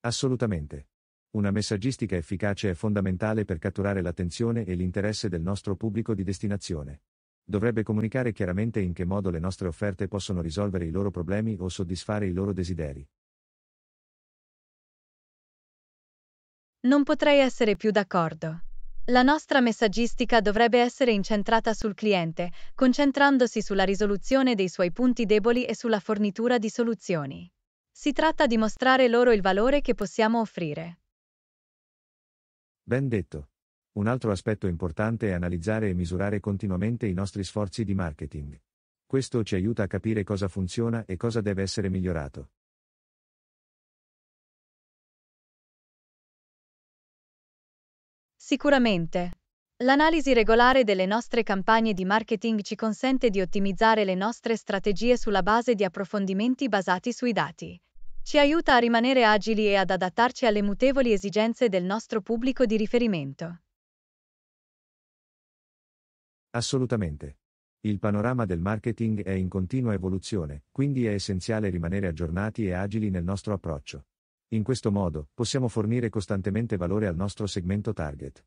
Assolutamente. Una messaggistica efficace è fondamentale per catturare l'attenzione e l'interesse del nostro pubblico di destinazione. Dovrebbe comunicare chiaramente in che modo le nostre offerte possono risolvere i loro problemi o soddisfare i loro desideri. Non potrei essere più d'accordo. La nostra messaggistica dovrebbe essere incentrata sul cliente, concentrandosi sulla risoluzione dei suoi punti deboli e sulla fornitura di soluzioni. Si tratta di mostrare loro il valore che possiamo offrire. Ben detto. Un altro aspetto importante è analizzare e misurare continuamente i nostri sforzi di marketing. Questo ci aiuta a capire cosa funziona e cosa deve essere migliorato. Sicuramente. L'analisi regolare delle nostre campagne di marketing ci consente di ottimizzare le nostre strategie sulla base di approfondimenti basati sui dati. Ci aiuta a rimanere agili e ad adattarci alle mutevoli esigenze del nostro pubblico di riferimento. Assolutamente. Il panorama del marketing è in continua evoluzione, quindi è essenziale rimanere aggiornati e agili nel nostro approccio. In questo modo, possiamo fornire costantemente valore al nostro segmento target.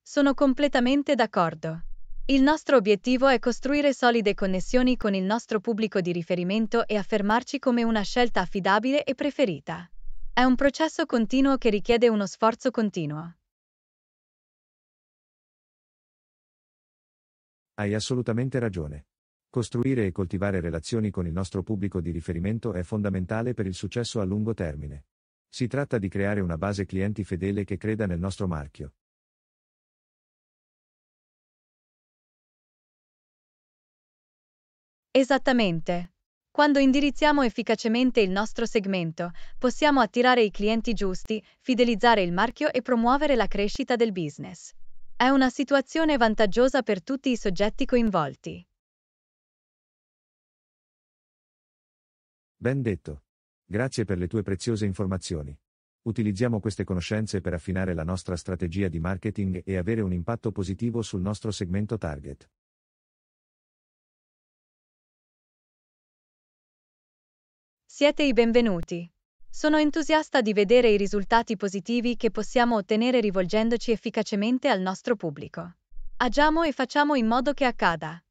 Sono completamente d'accordo. Il nostro obiettivo è costruire solide connessioni con il nostro pubblico di riferimento e affermarci come una scelta affidabile e preferita. È un processo continuo che richiede uno sforzo continuo. Hai assolutamente ragione. Costruire e coltivare relazioni con il nostro pubblico di riferimento è fondamentale per il successo a lungo termine. Si tratta di creare una base clienti fedele che creda nel nostro marchio. Esattamente. Quando indirizziamo efficacemente il nostro segmento, possiamo attirare i clienti giusti, fidelizzare il marchio e promuovere la crescita del business. È una situazione vantaggiosa per tutti i soggetti coinvolti. Ben detto. Grazie per le tue preziose informazioni. Utilizziamo queste conoscenze per affinare la nostra strategia di marketing e avere un impatto positivo sul nostro segmento target. Siete i benvenuti. Sono entusiasta di vedere i risultati positivi che possiamo ottenere rivolgendoci efficacemente al nostro pubblico. Agiamo e facciamo in modo che accada.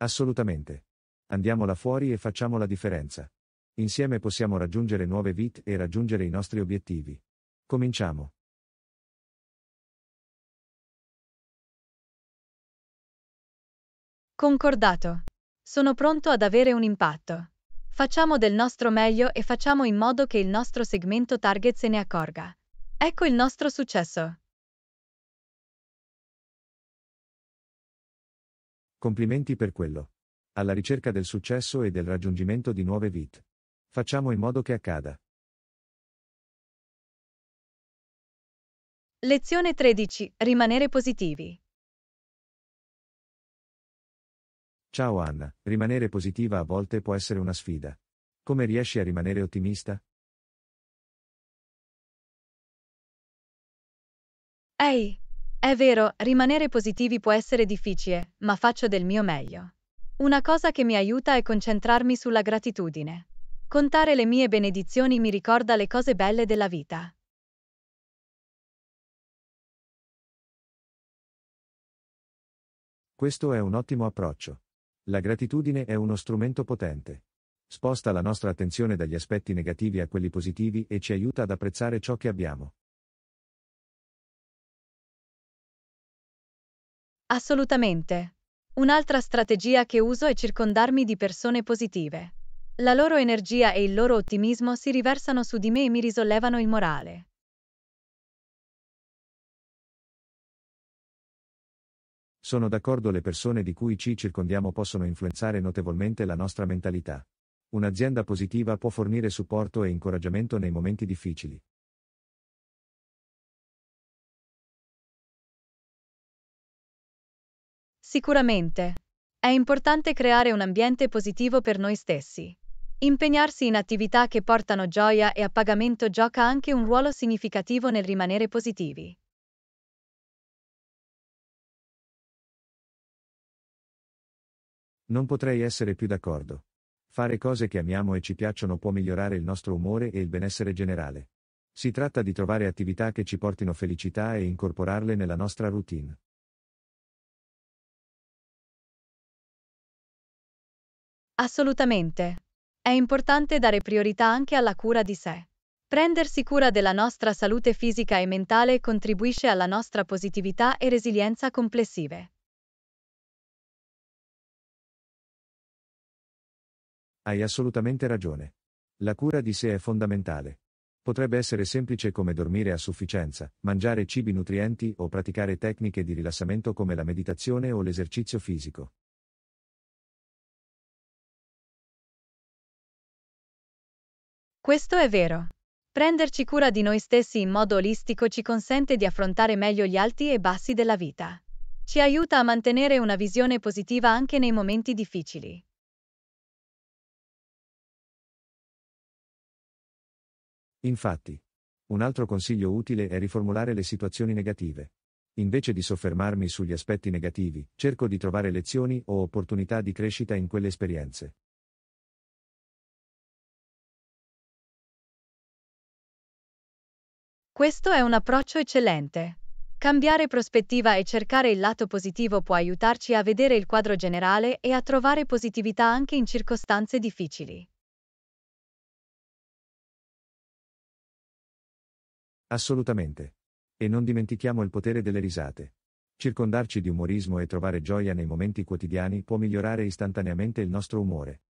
Assolutamente. Andiamola fuori e facciamo la differenza. Insieme possiamo raggiungere nuove vite e raggiungere i nostri obiettivi. Cominciamo. Concordato. Sono pronto ad avere un impatto. Facciamo del nostro meglio e facciamo in modo che il nostro segmento target se ne accorga. Ecco il nostro successo. Complimenti per quello. Alla ricerca del successo e del raggiungimento di nuove vite. Facciamo in modo che accada. Lezione 13. Rimanere positivi. Ciao Anna, rimanere positiva a volte può essere una sfida. Come riesci a rimanere ottimista? Ehi, è vero, rimanere positivi può essere difficile, ma faccio del mio meglio. Una cosa che mi aiuta è concentrarmi sulla gratitudine. Contare le mie benedizioni mi ricorda le cose belle della vita. Questo è un ottimo approccio. La gratitudine è uno strumento potente. Sposta la nostra attenzione dagli aspetti negativi a quelli positivi e ci aiuta ad apprezzare ciò che abbiamo. Assolutamente. Un'altra strategia che uso è circondarmi di persone positive. La loro energia e il loro ottimismo si riversano su di me e mi risollevano il morale. Sono d'accordo le persone di cui ci circondiamo possono influenzare notevolmente la nostra mentalità. Un'azienda positiva può fornire supporto e incoraggiamento nei momenti difficili. Sicuramente. È importante creare un ambiente positivo per noi stessi. Impegnarsi in attività che portano gioia e appagamento gioca anche un ruolo significativo nel rimanere positivi. Non potrei essere più d'accordo. Fare cose che amiamo e ci piacciono può migliorare il nostro umore e il benessere generale. Si tratta di trovare attività che ci portino felicità e incorporarle nella nostra routine. Assolutamente. È importante dare priorità anche alla cura di sé. Prendersi cura della nostra salute fisica e mentale contribuisce alla nostra positività e resilienza complessive. Hai assolutamente ragione. La cura di sé è fondamentale. Potrebbe essere semplice come dormire a sufficienza, mangiare cibi nutrienti o praticare tecniche di rilassamento come la meditazione o l'esercizio fisico. Questo è vero. Prenderci cura di noi stessi in modo olistico ci consente di affrontare meglio gli alti e bassi della vita. Ci aiuta a mantenere una visione positiva anche nei momenti difficili. Infatti, un altro consiglio utile è riformulare le situazioni negative. Invece di soffermarmi sugli aspetti negativi, cerco di trovare lezioni o opportunità di crescita in quelle esperienze. Questo è un approccio eccellente. Cambiare prospettiva e cercare il lato positivo può aiutarci a vedere il quadro generale e a trovare positività anche in circostanze difficili. Assolutamente. E non dimentichiamo il potere delle risate. Circondarci di umorismo e trovare gioia nei momenti quotidiani può migliorare istantaneamente il nostro umore.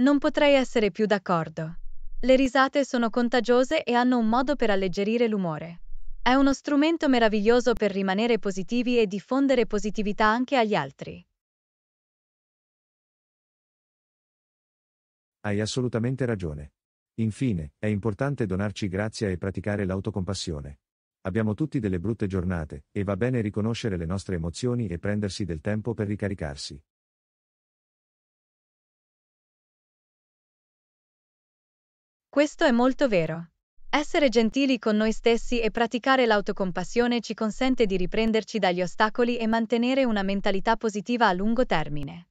Non potrei essere più d'accordo. Le risate sono contagiose e hanno un modo per alleggerire l'umore. È uno strumento meraviglioso per rimanere positivi e diffondere positività anche agli altri. Hai assolutamente ragione. Infine, è importante donarci grazia e praticare l'autocompassione. Abbiamo tutti delle brutte giornate, e va bene riconoscere le nostre emozioni e prendersi del tempo per ricaricarsi. Questo è molto vero. Essere gentili con noi stessi e praticare l'autocompassione ci consente di riprenderci dagli ostacoli e mantenere una mentalità positiva a lungo termine.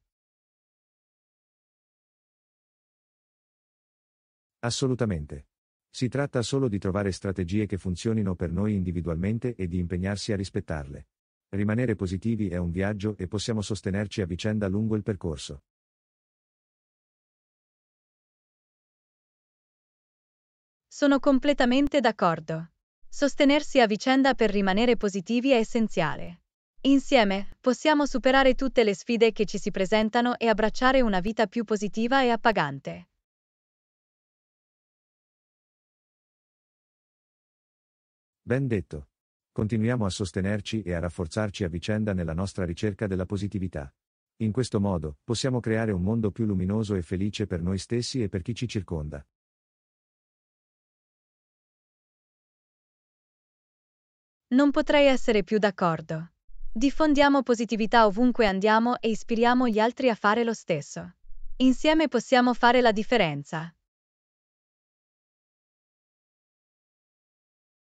Assolutamente. Si tratta solo di trovare strategie che funzionino per noi individualmente e di impegnarsi a rispettarle. Rimanere positivi è un viaggio e possiamo sostenerci a vicenda lungo il percorso. Sono completamente d'accordo. Sostenersi a vicenda per rimanere positivi è essenziale. Insieme, possiamo superare tutte le sfide che ci si presentano e abbracciare una vita più positiva e appagante. Ben detto. Continuiamo a sostenerci e a rafforzarci a vicenda nella nostra ricerca della positività. In questo modo, possiamo creare un mondo più luminoso e felice per noi stessi e per chi ci circonda. Non potrei essere più d'accordo. Diffondiamo positività ovunque andiamo e ispiriamo gli altri a fare lo stesso. Insieme possiamo fare la differenza.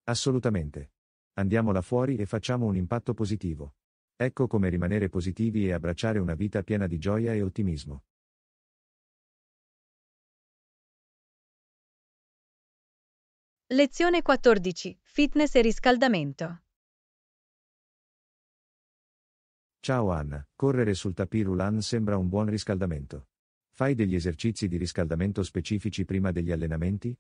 Assolutamente. Andiamola fuori e facciamo un impatto positivo. Ecco come rimanere positivi e abbracciare una vita piena di gioia e ottimismo. Lezione 14. Fitness e riscaldamento. Ciao Anna, correre sul tapirulan sembra un buon riscaldamento. Fai degli esercizi di riscaldamento specifici prima degli allenamenti?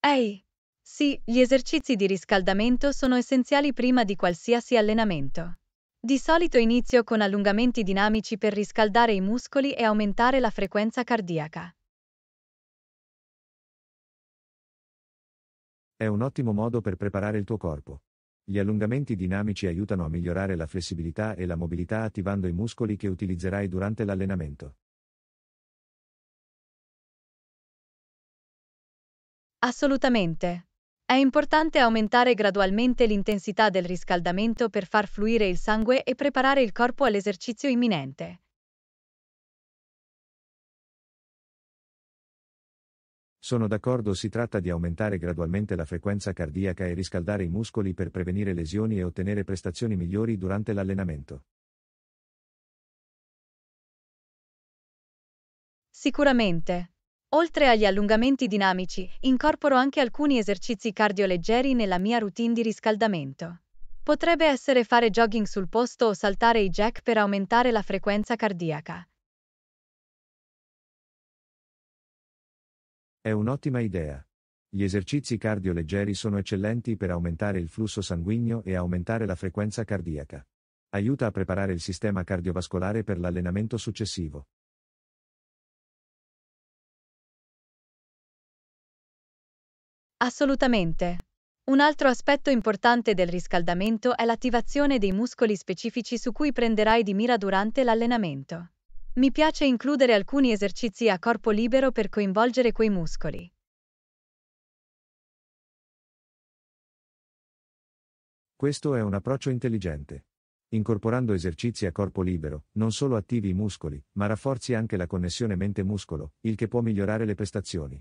Ehi! Sì, gli esercizi di riscaldamento sono essenziali prima di qualsiasi allenamento. Di solito inizio con allungamenti dinamici per riscaldare i muscoli e aumentare la frequenza cardiaca. È un ottimo modo per preparare il tuo corpo. Gli allungamenti dinamici aiutano a migliorare la flessibilità e la mobilità attivando i muscoli che utilizzerai durante l'allenamento. Assolutamente. È importante aumentare gradualmente l'intensità del riscaldamento per far fluire il sangue e preparare il corpo all'esercizio imminente. Sono d'accordo, si tratta di aumentare gradualmente la frequenza cardiaca e riscaldare i muscoli per prevenire lesioni e ottenere prestazioni migliori durante l'allenamento. Sicuramente. Oltre agli allungamenti dinamici, incorporo anche alcuni esercizi cardioleggeri nella mia routine di riscaldamento. Potrebbe essere fare jogging sul posto o saltare i jack per aumentare la frequenza cardiaca. È un'ottima idea. Gli esercizi cardioleggeri sono eccellenti per aumentare il flusso sanguigno e aumentare la frequenza cardiaca. Aiuta a preparare il sistema cardiovascolare per l'allenamento successivo. Assolutamente. Un altro aspetto importante del riscaldamento è l'attivazione dei muscoli specifici su cui prenderai di mira durante l'allenamento. Mi piace includere alcuni esercizi a corpo libero per coinvolgere quei muscoli. Questo è un approccio intelligente. Incorporando esercizi a corpo libero, non solo attivi i muscoli, ma rafforzi anche la connessione mente-muscolo, il che può migliorare le prestazioni.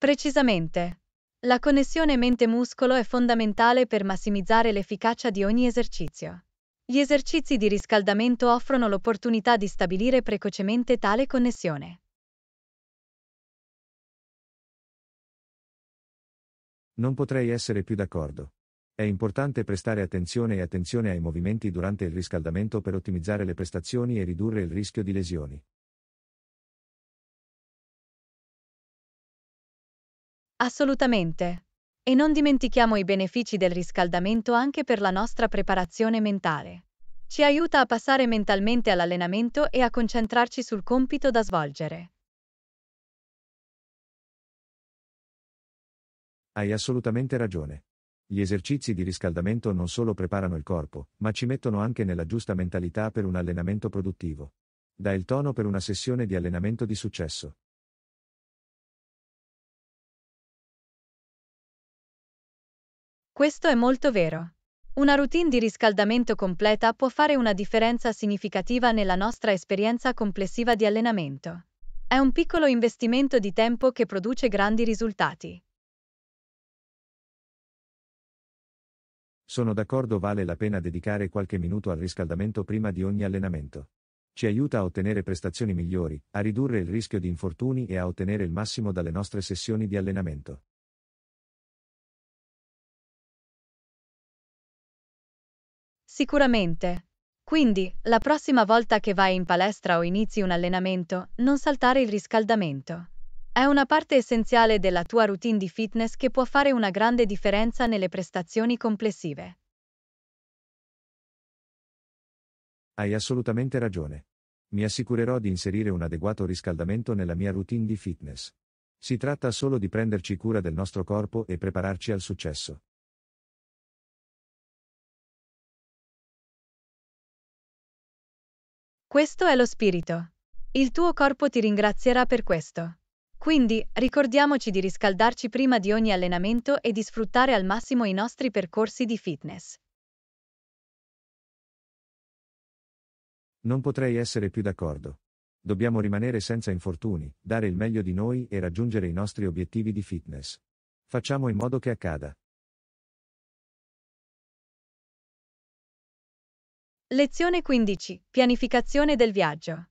Precisamente. La connessione mente-muscolo è fondamentale per massimizzare l'efficacia di ogni esercizio. Gli esercizi di riscaldamento offrono l'opportunità di stabilire precocemente tale connessione. Non potrei essere più d'accordo. È importante prestare attenzione e attenzione ai movimenti durante il riscaldamento per ottimizzare le prestazioni e ridurre il rischio di lesioni. Assolutamente. E non dimentichiamo i benefici del riscaldamento anche per la nostra preparazione mentale. Ci aiuta a passare mentalmente all'allenamento e a concentrarci sul compito da svolgere. Hai assolutamente ragione. Gli esercizi di riscaldamento non solo preparano il corpo, ma ci mettono anche nella giusta mentalità per un allenamento produttivo. Dà il tono per una sessione di allenamento di successo. Questo è molto vero. Una routine di riscaldamento completa può fare una differenza significativa nella nostra esperienza complessiva di allenamento. È un piccolo investimento di tempo che produce grandi risultati. Sono d'accordo vale la pena dedicare qualche minuto al riscaldamento prima di ogni allenamento. Ci aiuta a ottenere prestazioni migliori, a ridurre il rischio di infortuni e a ottenere il massimo dalle nostre sessioni di allenamento. Sicuramente. Quindi, la prossima volta che vai in palestra o inizi un allenamento, non saltare il riscaldamento. È una parte essenziale della tua routine di fitness che può fare una grande differenza nelle prestazioni complessive. Hai assolutamente ragione. Mi assicurerò di inserire un adeguato riscaldamento nella mia routine di fitness. Si tratta solo di prenderci cura del nostro corpo e prepararci al successo. Questo è lo spirito. Il tuo corpo ti ringrazierà per questo. Quindi, ricordiamoci di riscaldarci prima di ogni allenamento e di sfruttare al massimo i nostri percorsi di fitness. Non potrei essere più d'accordo. Dobbiamo rimanere senza infortuni, dare il meglio di noi e raggiungere i nostri obiettivi di fitness. Facciamo in modo che accada. Lezione 15. Pianificazione del viaggio.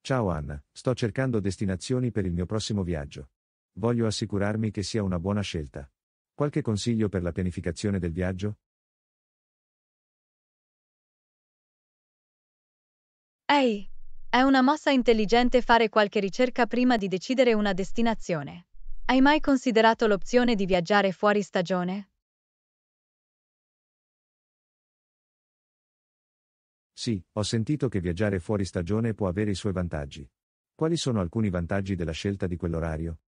Ciao Anna, sto cercando destinazioni per il mio prossimo viaggio. Voglio assicurarmi che sia una buona scelta. Qualche consiglio per la pianificazione del viaggio? Ehi, è una mossa intelligente fare qualche ricerca prima di decidere una destinazione. Hai mai considerato l'opzione di viaggiare fuori stagione? Sì, ho sentito che viaggiare fuori stagione può avere i suoi vantaggi. Quali sono alcuni vantaggi della scelta di quell'orario?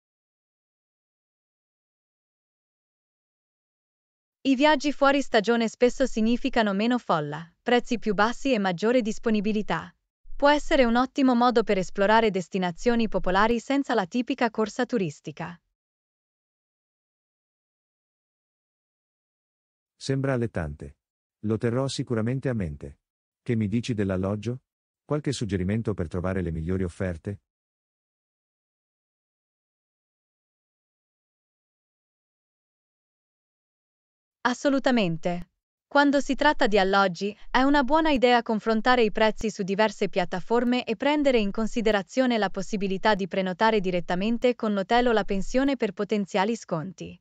I viaggi fuori stagione spesso significano meno folla, prezzi più bassi e maggiore disponibilità. Può essere un ottimo modo per esplorare destinazioni popolari senza la tipica corsa turistica. Sembra allettante. Lo terrò sicuramente a mente. Che mi dici dell'alloggio? Qualche suggerimento per trovare le migliori offerte? Assolutamente. Quando si tratta di alloggi, è una buona idea confrontare i prezzi su diverse piattaforme e prendere in considerazione la possibilità di prenotare direttamente con l'hotel o la pensione per potenziali sconti.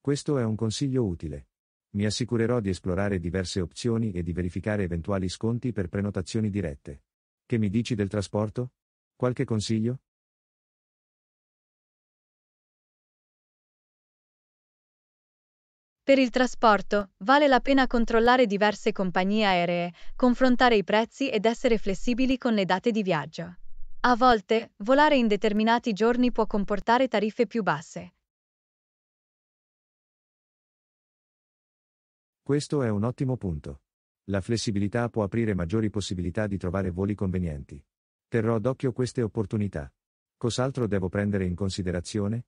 Questo è un consiglio utile. Mi assicurerò di esplorare diverse opzioni e di verificare eventuali sconti per prenotazioni dirette. Che mi dici del trasporto? Qualche consiglio? Per il trasporto, vale la pena controllare diverse compagnie aeree, confrontare i prezzi ed essere flessibili con le date di viaggio. A volte, volare in determinati giorni può comportare tariffe più basse, Questo è un ottimo punto. La flessibilità può aprire maggiori possibilità di trovare voli convenienti. Terrò d'occhio queste opportunità. Cos'altro devo prendere in considerazione?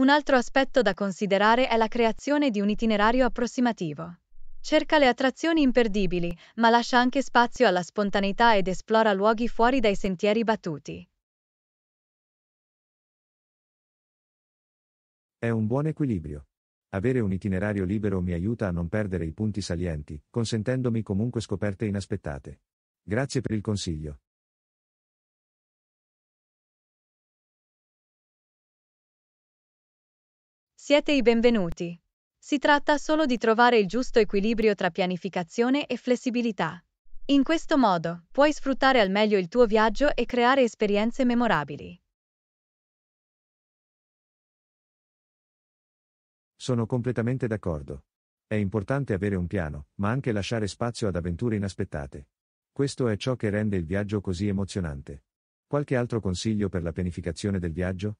Un altro aspetto da considerare è la creazione di un itinerario approssimativo. Cerca le attrazioni imperdibili, ma lascia anche spazio alla spontaneità ed esplora luoghi fuori dai sentieri battuti. È un buon equilibrio. Avere un itinerario libero mi aiuta a non perdere i punti salienti, consentendomi comunque scoperte inaspettate. Grazie per il consiglio. Siete i benvenuti. Si tratta solo di trovare il giusto equilibrio tra pianificazione e flessibilità. In questo modo puoi sfruttare al meglio il tuo viaggio e creare esperienze memorabili. Sono completamente d'accordo. È importante avere un piano, ma anche lasciare spazio ad avventure inaspettate. Questo è ciò che rende il viaggio così emozionante. Qualche altro consiglio per la pianificazione del viaggio?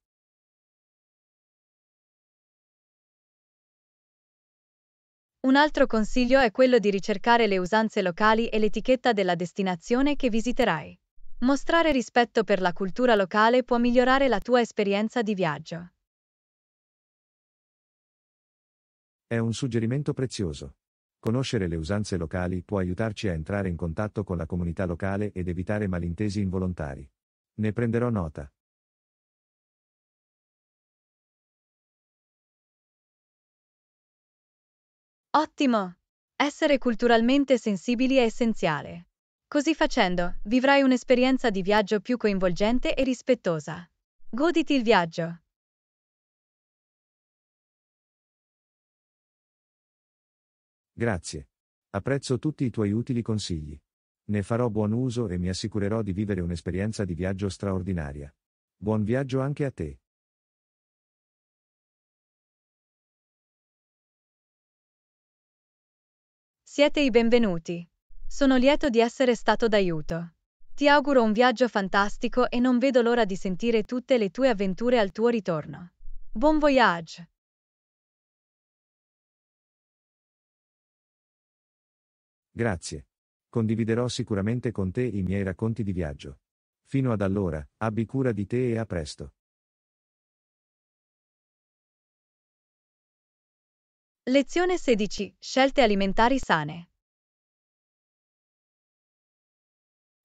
Un altro consiglio è quello di ricercare le usanze locali e l'etichetta della destinazione che visiterai. Mostrare rispetto per la cultura locale può migliorare la tua esperienza di viaggio. È un suggerimento prezioso. Conoscere le usanze locali può aiutarci a entrare in contatto con la comunità locale ed evitare malintesi involontari. Ne prenderò nota. Ottimo! Essere culturalmente sensibili è essenziale. Così facendo, vivrai un'esperienza di viaggio più coinvolgente e rispettosa. Goditi il viaggio! Grazie. Apprezzo tutti i tuoi utili consigli. Ne farò buon uso e mi assicurerò di vivere un'esperienza di viaggio straordinaria. Buon viaggio anche a te. Siete i benvenuti. Sono lieto di essere stato d'aiuto. Ti auguro un viaggio fantastico e non vedo l'ora di sentire tutte le tue avventure al tuo ritorno. Buon voyage! Grazie. Condividerò sicuramente con te i miei racconti di viaggio. Fino ad allora, abbi cura di te e a presto. Lezione 16. Scelte alimentari sane.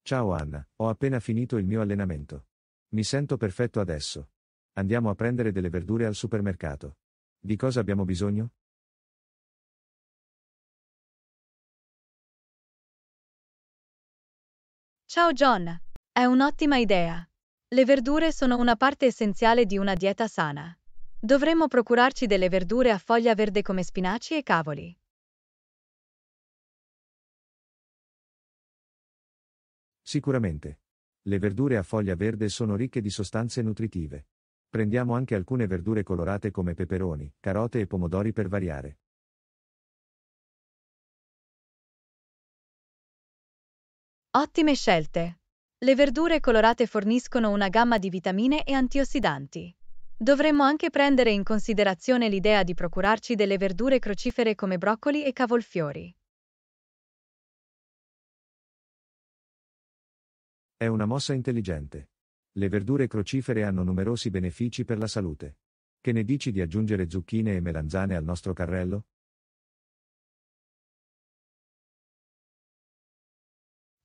Ciao Anna, ho appena finito il mio allenamento. Mi sento perfetto adesso. Andiamo a prendere delle verdure al supermercato. Di cosa abbiamo bisogno? Ciao John, è un'ottima idea. Le verdure sono una parte essenziale di una dieta sana. Dovremmo procurarci delle verdure a foglia verde come spinaci e cavoli. Sicuramente. Le verdure a foglia verde sono ricche di sostanze nutritive. Prendiamo anche alcune verdure colorate come peperoni, carote e pomodori per variare. Ottime scelte! Le verdure colorate forniscono una gamma di vitamine e antiossidanti. Dovremmo anche prendere in considerazione l'idea di procurarci delle verdure crocifere come broccoli e cavolfiori. È una mossa intelligente. Le verdure crocifere hanno numerosi benefici per la salute. Che ne dici di aggiungere zucchine e melanzane al nostro carrello?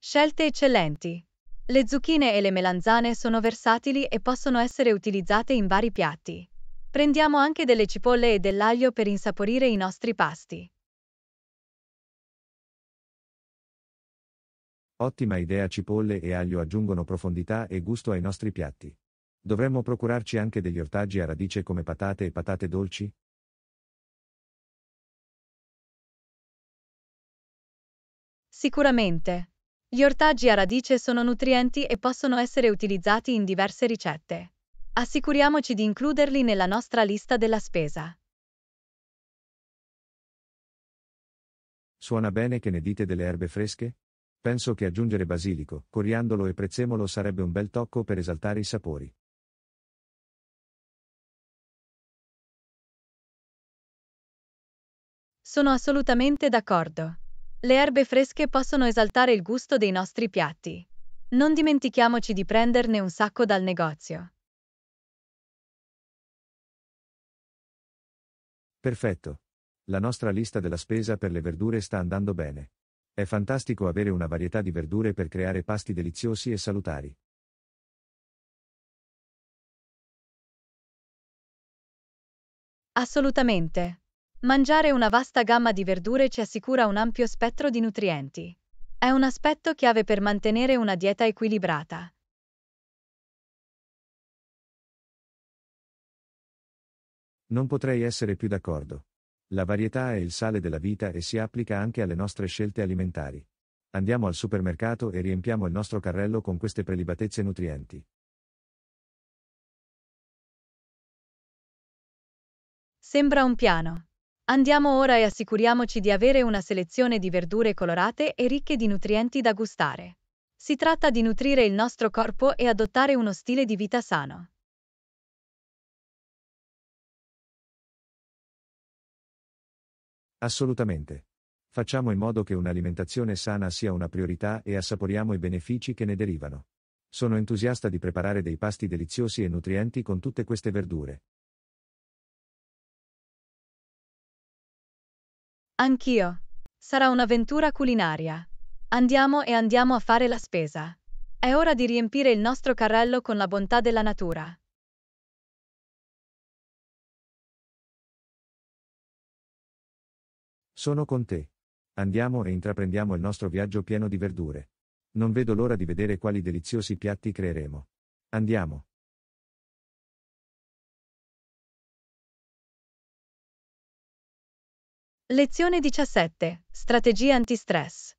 Scelte eccellenti. Le zucchine e le melanzane sono versatili e possono essere utilizzate in vari piatti. Prendiamo anche delle cipolle e dell'aglio per insaporire i nostri pasti. Ottima idea cipolle e aglio aggiungono profondità e gusto ai nostri piatti. Dovremmo procurarci anche degli ortaggi a radice come patate e patate dolci? Sicuramente. Gli ortaggi a radice sono nutrienti e possono essere utilizzati in diverse ricette. Assicuriamoci di includerli nella nostra lista della spesa. Suona bene che ne dite delle erbe fresche? Penso che aggiungere basilico, coriandolo e prezzemolo sarebbe un bel tocco per esaltare i sapori. Sono assolutamente d'accordo. Le erbe fresche possono esaltare il gusto dei nostri piatti. Non dimentichiamoci di prenderne un sacco dal negozio. Perfetto. La nostra lista della spesa per le verdure sta andando bene. È fantastico avere una varietà di verdure per creare pasti deliziosi e salutari. Assolutamente. Mangiare una vasta gamma di verdure ci assicura un ampio spettro di nutrienti. È un aspetto chiave per mantenere una dieta equilibrata. Non potrei essere più d'accordo. La varietà è il sale della vita e si applica anche alle nostre scelte alimentari. Andiamo al supermercato e riempiamo il nostro carrello con queste prelibatezze nutrienti. Sembra un piano. Andiamo ora e assicuriamoci di avere una selezione di verdure colorate e ricche di nutrienti da gustare. Si tratta di nutrire il nostro corpo e adottare uno stile di vita sano. Assolutamente. Facciamo in modo che un'alimentazione sana sia una priorità e assaporiamo i benefici che ne derivano. Sono entusiasta di preparare dei pasti deliziosi e nutrienti con tutte queste verdure. Anch'io. Sarà un'avventura culinaria. Andiamo e andiamo a fare la spesa. È ora di riempire il nostro carrello con la bontà della natura. Sono con te. Andiamo e intraprendiamo il nostro viaggio pieno di verdure. Non vedo l'ora di vedere quali deliziosi piatti creeremo. Andiamo. Lezione 17. Strategie antistress.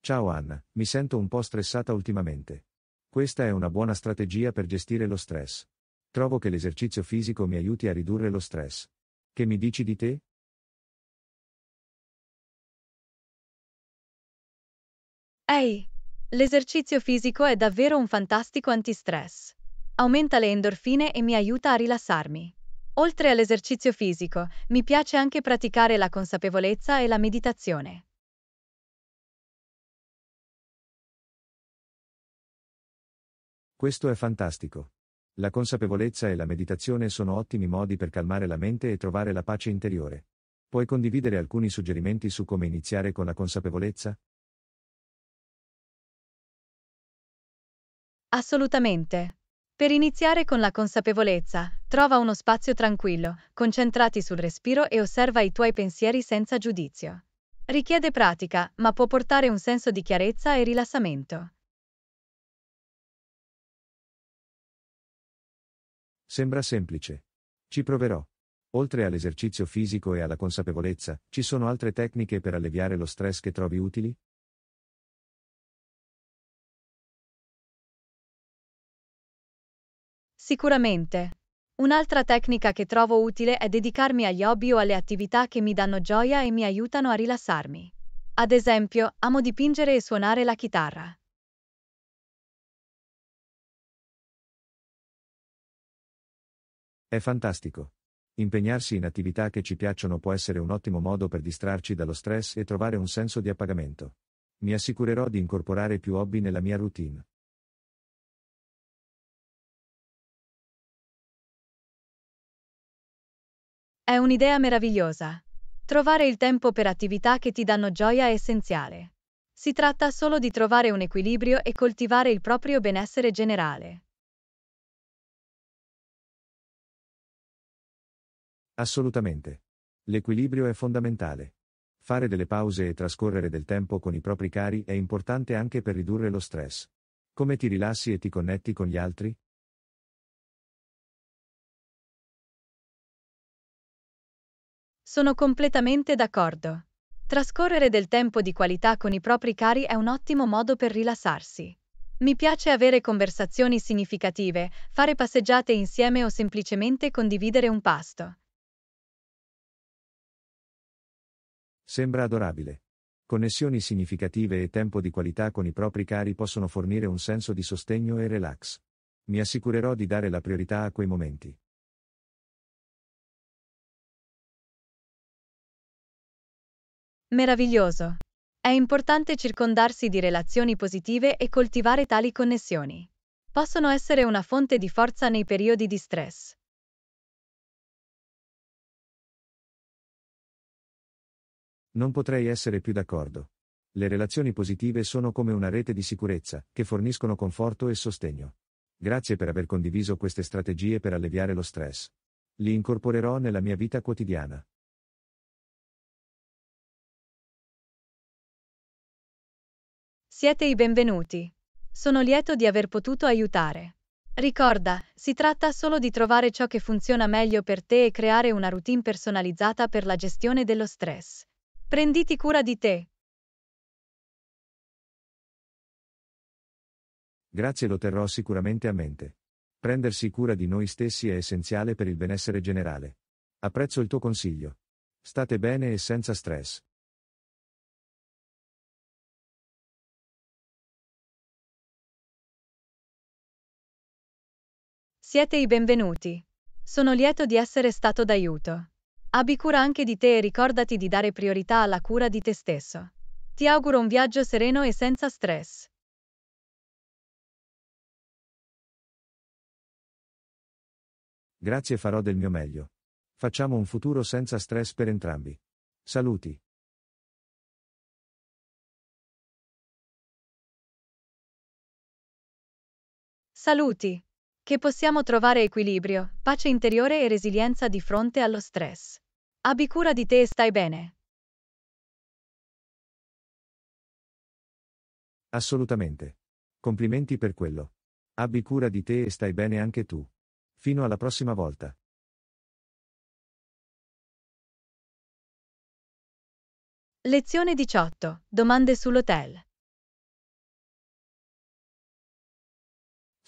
Ciao Anna, mi sento un po' stressata ultimamente. Questa è una buona strategia per gestire lo stress. Trovo che l'esercizio fisico mi aiuti a ridurre lo stress. Che mi dici di te? Ehi, l'esercizio fisico è davvero un fantastico antistress. Aumenta le endorfine e mi aiuta a rilassarmi. Oltre all'esercizio fisico, mi piace anche praticare la consapevolezza e la meditazione. Questo è fantastico. La consapevolezza e la meditazione sono ottimi modi per calmare la mente e trovare la pace interiore. Puoi condividere alcuni suggerimenti su come iniziare con la consapevolezza? Assolutamente. Per iniziare con la consapevolezza, trova uno spazio tranquillo, concentrati sul respiro e osserva i tuoi pensieri senza giudizio. Richiede pratica, ma può portare un senso di chiarezza e rilassamento. Sembra semplice. Ci proverò. Oltre all'esercizio fisico e alla consapevolezza, ci sono altre tecniche per alleviare lo stress che trovi utili? Sicuramente. Un'altra tecnica che trovo utile è dedicarmi agli hobby o alle attività che mi danno gioia e mi aiutano a rilassarmi. Ad esempio, amo dipingere e suonare la chitarra. È fantastico. Impegnarsi in attività che ci piacciono può essere un ottimo modo per distrarci dallo stress e trovare un senso di appagamento. Mi assicurerò di incorporare più hobby nella mia routine. È un'idea meravigliosa. Trovare il tempo per attività che ti danno gioia è essenziale. Si tratta solo di trovare un equilibrio e coltivare il proprio benessere generale. Assolutamente. L'equilibrio è fondamentale. Fare delle pause e trascorrere del tempo con i propri cari è importante anche per ridurre lo stress. Come ti rilassi e ti connetti con gli altri? Sono completamente d'accordo. Trascorrere del tempo di qualità con i propri cari è un ottimo modo per rilassarsi. Mi piace avere conversazioni significative, fare passeggiate insieme o semplicemente condividere un pasto. Sembra adorabile. Connessioni significative e tempo di qualità con i propri cari possono fornire un senso di sostegno e relax. Mi assicurerò di dare la priorità a quei momenti. Meraviglioso! È importante circondarsi di relazioni positive e coltivare tali connessioni. Possono essere una fonte di forza nei periodi di stress. Non potrei essere più d'accordo. Le relazioni positive sono come una rete di sicurezza, che forniscono conforto e sostegno. Grazie per aver condiviso queste strategie per alleviare lo stress. Li incorporerò nella mia vita quotidiana. Siete i benvenuti. Sono lieto di aver potuto aiutare. Ricorda, si tratta solo di trovare ciò che funziona meglio per te e creare una routine personalizzata per la gestione dello stress. Prenditi cura di te. Grazie lo terrò sicuramente a mente. Prendersi cura di noi stessi è essenziale per il benessere generale. Apprezzo il tuo consiglio. State bene e senza stress. Siete i benvenuti. Sono lieto di essere stato d'aiuto. Abbi cura anche di te e ricordati di dare priorità alla cura di te stesso. Ti auguro un viaggio sereno e senza stress. Grazie farò del mio meglio. Facciamo un futuro senza stress per entrambi. Saluti. Saluti che possiamo trovare equilibrio, pace interiore e resilienza di fronte allo stress. Abbi cura di te e stai bene. Assolutamente. Complimenti per quello. Abbi cura di te e stai bene anche tu. Fino alla prossima volta. Lezione 18. Domande sull'hotel.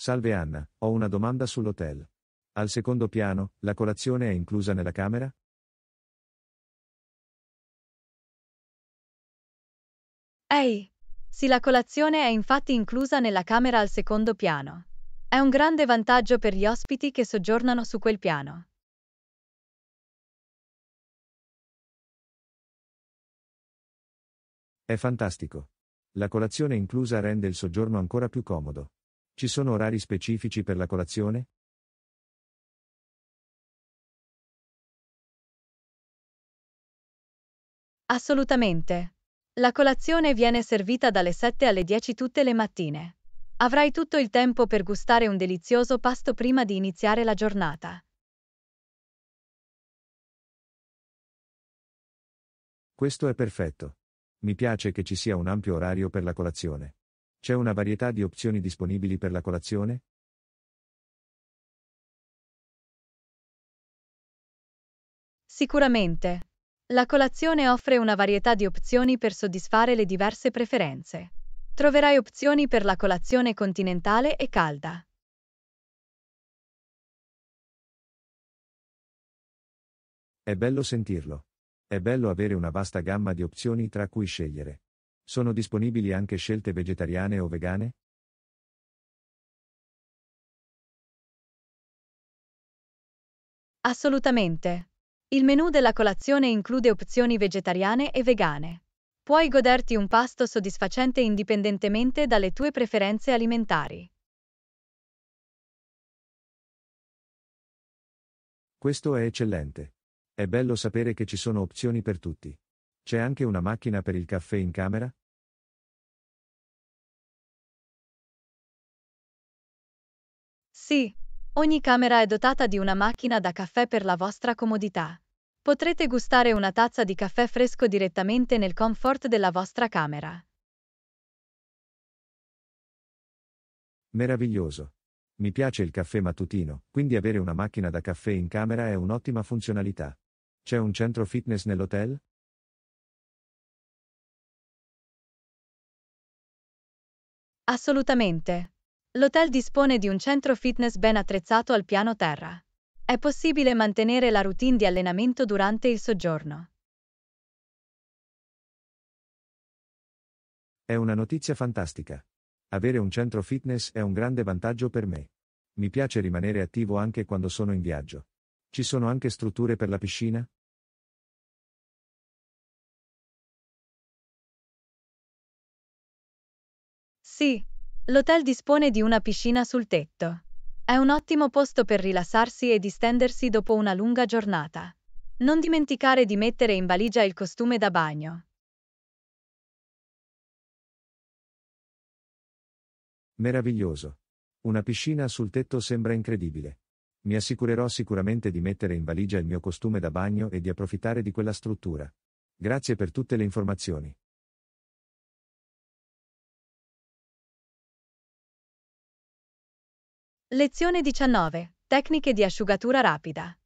Salve Anna, ho una domanda sull'hotel. Al secondo piano, la colazione è inclusa nella camera? Ehi! Sì, la colazione è infatti inclusa nella camera al secondo piano. È un grande vantaggio per gli ospiti che soggiornano su quel piano. È fantastico. La colazione inclusa rende il soggiorno ancora più comodo. Ci sono orari specifici per la colazione? Assolutamente. La colazione viene servita dalle 7 alle 10 tutte le mattine. Avrai tutto il tempo per gustare un delizioso pasto prima di iniziare la giornata. Questo è perfetto. Mi piace che ci sia un ampio orario per la colazione. C'è una varietà di opzioni disponibili per la colazione? Sicuramente. La colazione offre una varietà di opzioni per soddisfare le diverse preferenze. Troverai opzioni per la colazione continentale e calda. È bello sentirlo. È bello avere una vasta gamma di opzioni tra cui scegliere. Sono disponibili anche scelte vegetariane o vegane? Assolutamente. Il menù della colazione include opzioni vegetariane e vegane. Puoi goderti un pasto soddisfacente indipendentemente dalle tue preferenze alimentari. Questo è eccellente. È bello sapere che ci sono opzioni per tutti. C'è anche una macchina per il caffè in camera? Sì, ogni camera è dotata di una macchina da caffè per la vostra comodità. Potrete gustare una tazza di caffè fresco direttamente nel comfort della vostra camera. Meraviglioso. Mi piace il caffè mattutino, quindi avere una macchina da caffè in camera è un'ottima funzionalità. C'è un centro fitness nell'hotel? Assolutamente. L'hotel dispone di un centro fitness ben attrezzato al piano terra. È possibile mantenere la routine di allenamento durante il soggiorno. È una notizia fantastica. Avere un centro fitness è un grande vantaggio per me. Mi piace rimanere attivo anche quando sono in viaggio. Ci sono anche strutture per la piscina? Sì, l'hotel dispone di una piscina sul tetto. È un ottimo posto per rilassarsi e distendersi dopo una lunga giornata. Non dimenticare di mettere in valigia il costume da bagno. Meraviglioso. Una piscina sul tetto sembra incredibile. Mi assicurerò sicuramente di mettere in valigia il mio costume da bagno e di approfittare di quella struttura. Grazie per tutte le informazioni. Lezione 19. Tecniche di asciugatura rapida.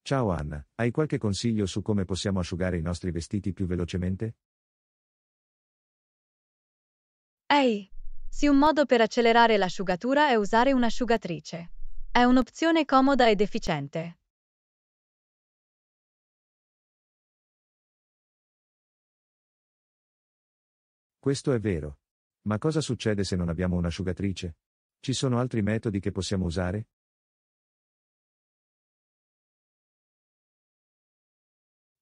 Ciao Anna, hai qualche consiglio su come possiamo asciugare i nostri vestiti più velocemente? Ehi, sì un modo per accelerare l'asciugatura è usare un'asciugatrice. È un'opzione comoda ed efficiente. Questo è vero. Ma cosa succede se non abbiamo un'asciugatrice? Ci sono altri metodi che possiamo usare?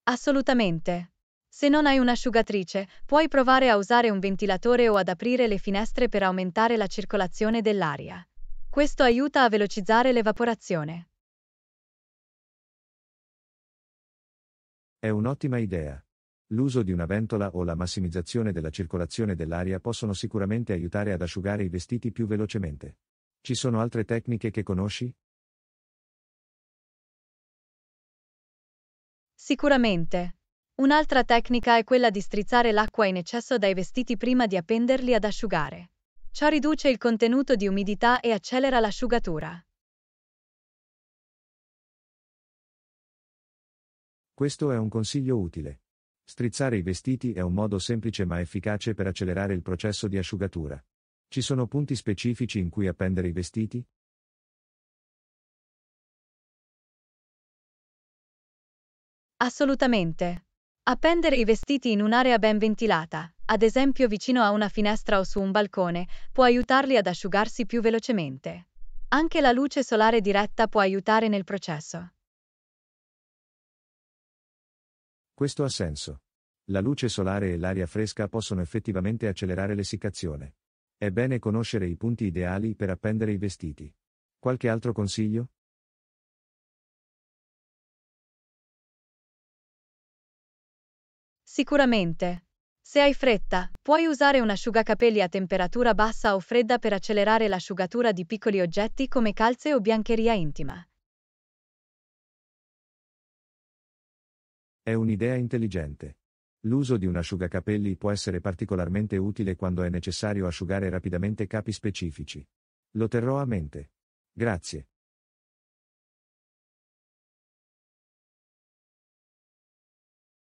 Assolutamente. Se non hai un'asciugatrice, puoi provare a usare un ventilatore o ad aprire le finestre per aumentare la circolazione dell'aria. Questo aiuta a velocizzare l'evaporazione. È un'ottima idea. L'uso di una ventola o la massimizzazione della circolazione dell'aria possono sicuramente aiutare ad asciugare i vestiti più velocemente. Ci sono altre tecniche che conosci? Sicuramente. Un'altra tecnica è quella di strizzare l'acqua in eccesso dai vestiti prima di appenderli ad asciugare. Ciò riduce il contenuto di umidità e accelera l'asciugatura. Questo è un consiglio utile. Strizzare i vestiti è un modo semplice ma efficace per accelerare il processo di asciugatura. Ci sono punti specifici in cui appendere i vestiti? Assolutamente. Appendere i vestiti in un'area ben ventilata, ad esempio vicino a una finestra o su un balcone, può aiutarli ad asciugarsi più velocemente. Anche la luce solare diretta può aiutare nel processo. Questo ha senso. La luce solare e l'aria fresca possono effettivamente accelerare l'essiccazione. È bene conoscere i punti ideali per appendere i vestiti. Qualche altro consiglio? Sicuramente. Se hai fretta, puoi usare un asciugacapelli a temperatura bassa o fredda per accelerare l'asciugatura di piccoli oggetti come calze o biancheria intima. È un'idea intelligente. L'uso di un asciugacapelli può essere particolarmente utile quando è necessario asciugare rapidamente capi specifici. Lo terrò a mente. Grazie.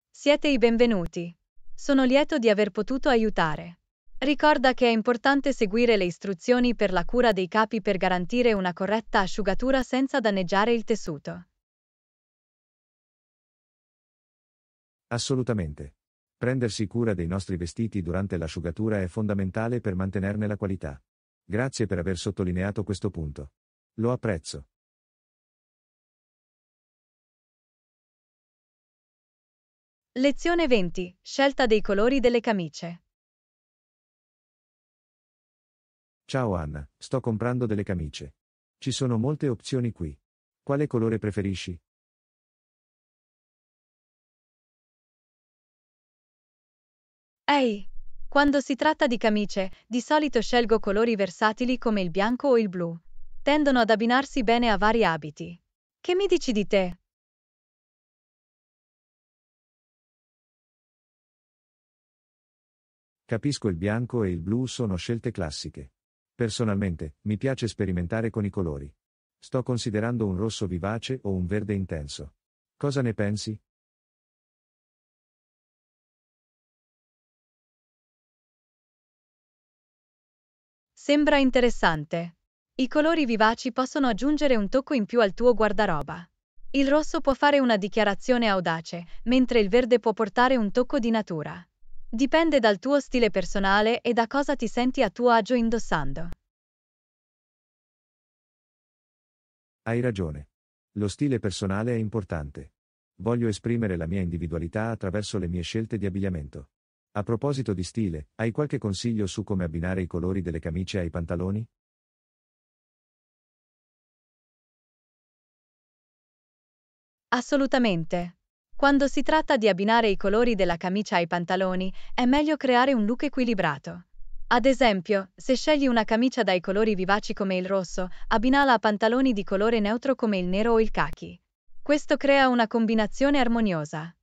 Siete i benvenuti. Sono lieto di aver potuto aiutare. Ricorda che è importante seguire le istruzioni per la cura dei capi per garantire una corretta asciugatura senza danneggiare il tessuto. Assolutamente. Prendersi cura dei nostri vestiti durante l'asciugatura è fondamentale per mantenerne la qualità. Grazie per aver sottolineato questo punto. Lo apprezzo. Lezione 20. Scelta dei colori delle camicie. Ciao Anna, sto comprando delle camicie. Ci sono molte opzioni qui. Quale colore preferisci? Ehi! Quando si tratta di camicie, di solito scelgo colori versatili come il bianco o il blu. Tendono ad abbinarsi bene a vari abiti. Che mi dici di te? Capisco il bianco e il blu sono scelte classiche. Personalmente, mi piace sperimentare con i colori. Sto considerando un rosso vivace o un verde intenso. Cosa ne pensi? Sembra interessante. I colori vivaci possono aggiungere un tocco in più al tuo guardaroba. Il rosso può fare una dichiarazione audace, mentre il verde può portare un tocco di natura. Dipende dal tuo stile personale e da cosa ti senti a tuo agio indossando. Hai ragione. Lo stile personale è importante. Voglio esprimere la mia individualità attraverso le mie scelte di abbigliamento. A proposito di stile, hai qualche consiglio su come abbinare i colori delle camicie ai pantaloni? Assolutamente. Quando si tratta di abbinare i colori della camicia ai pantaloni, è meglio creare un look equilibrato. Ad esempio, se scegli una camicia dai colori vivaci come il rosso, abbinala a pantaloni di colore neutro come il nero o il khaki. Questo crea una combinazione armoniosa.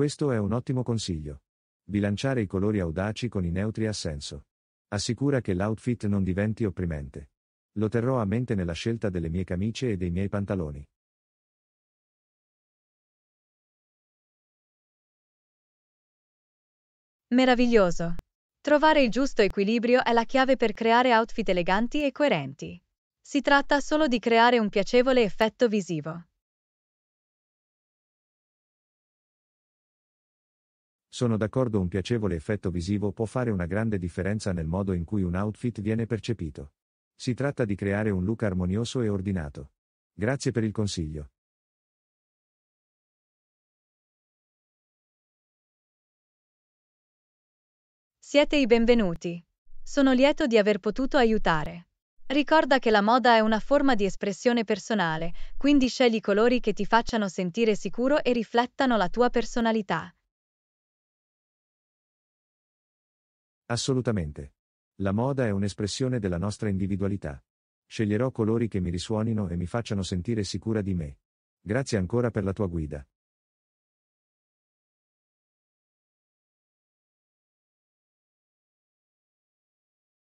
Questo è un ottimo consiglio. Bilanciare i colori audaci con i neutri ha senso. Assicura che l'outfit non diventi opprimente. Lo terrò a mente nella scelta delle mie camicie e dei miei pantaloni. Meraviglioso! Trovare il giusto equilibrio è la chiave per creare outfit eleganti e coerenti. Si tratta solo di creare un piacevole effetto visivo. Sono d'accordo un piacevole effetto visivo può fare una grande differenza nel modo in cui un outfit viene percepito. Si tratta di creare un look armonioso e ordinato. Grazie per il consiglio. Siete i benvenuti. Sono lieto di aver potuto aiutare. Ricorda che la moda è una forma di espressione personale, quindi scegli colori che ti facciano sentire sicuro e riflettano la tua personalità. Assolutamente. La moda è un'espressione della nostra individualità. Sceglierò colori che mi risuonino e mi facciano sentire sicura di me. Grazie ancora per la tua guida.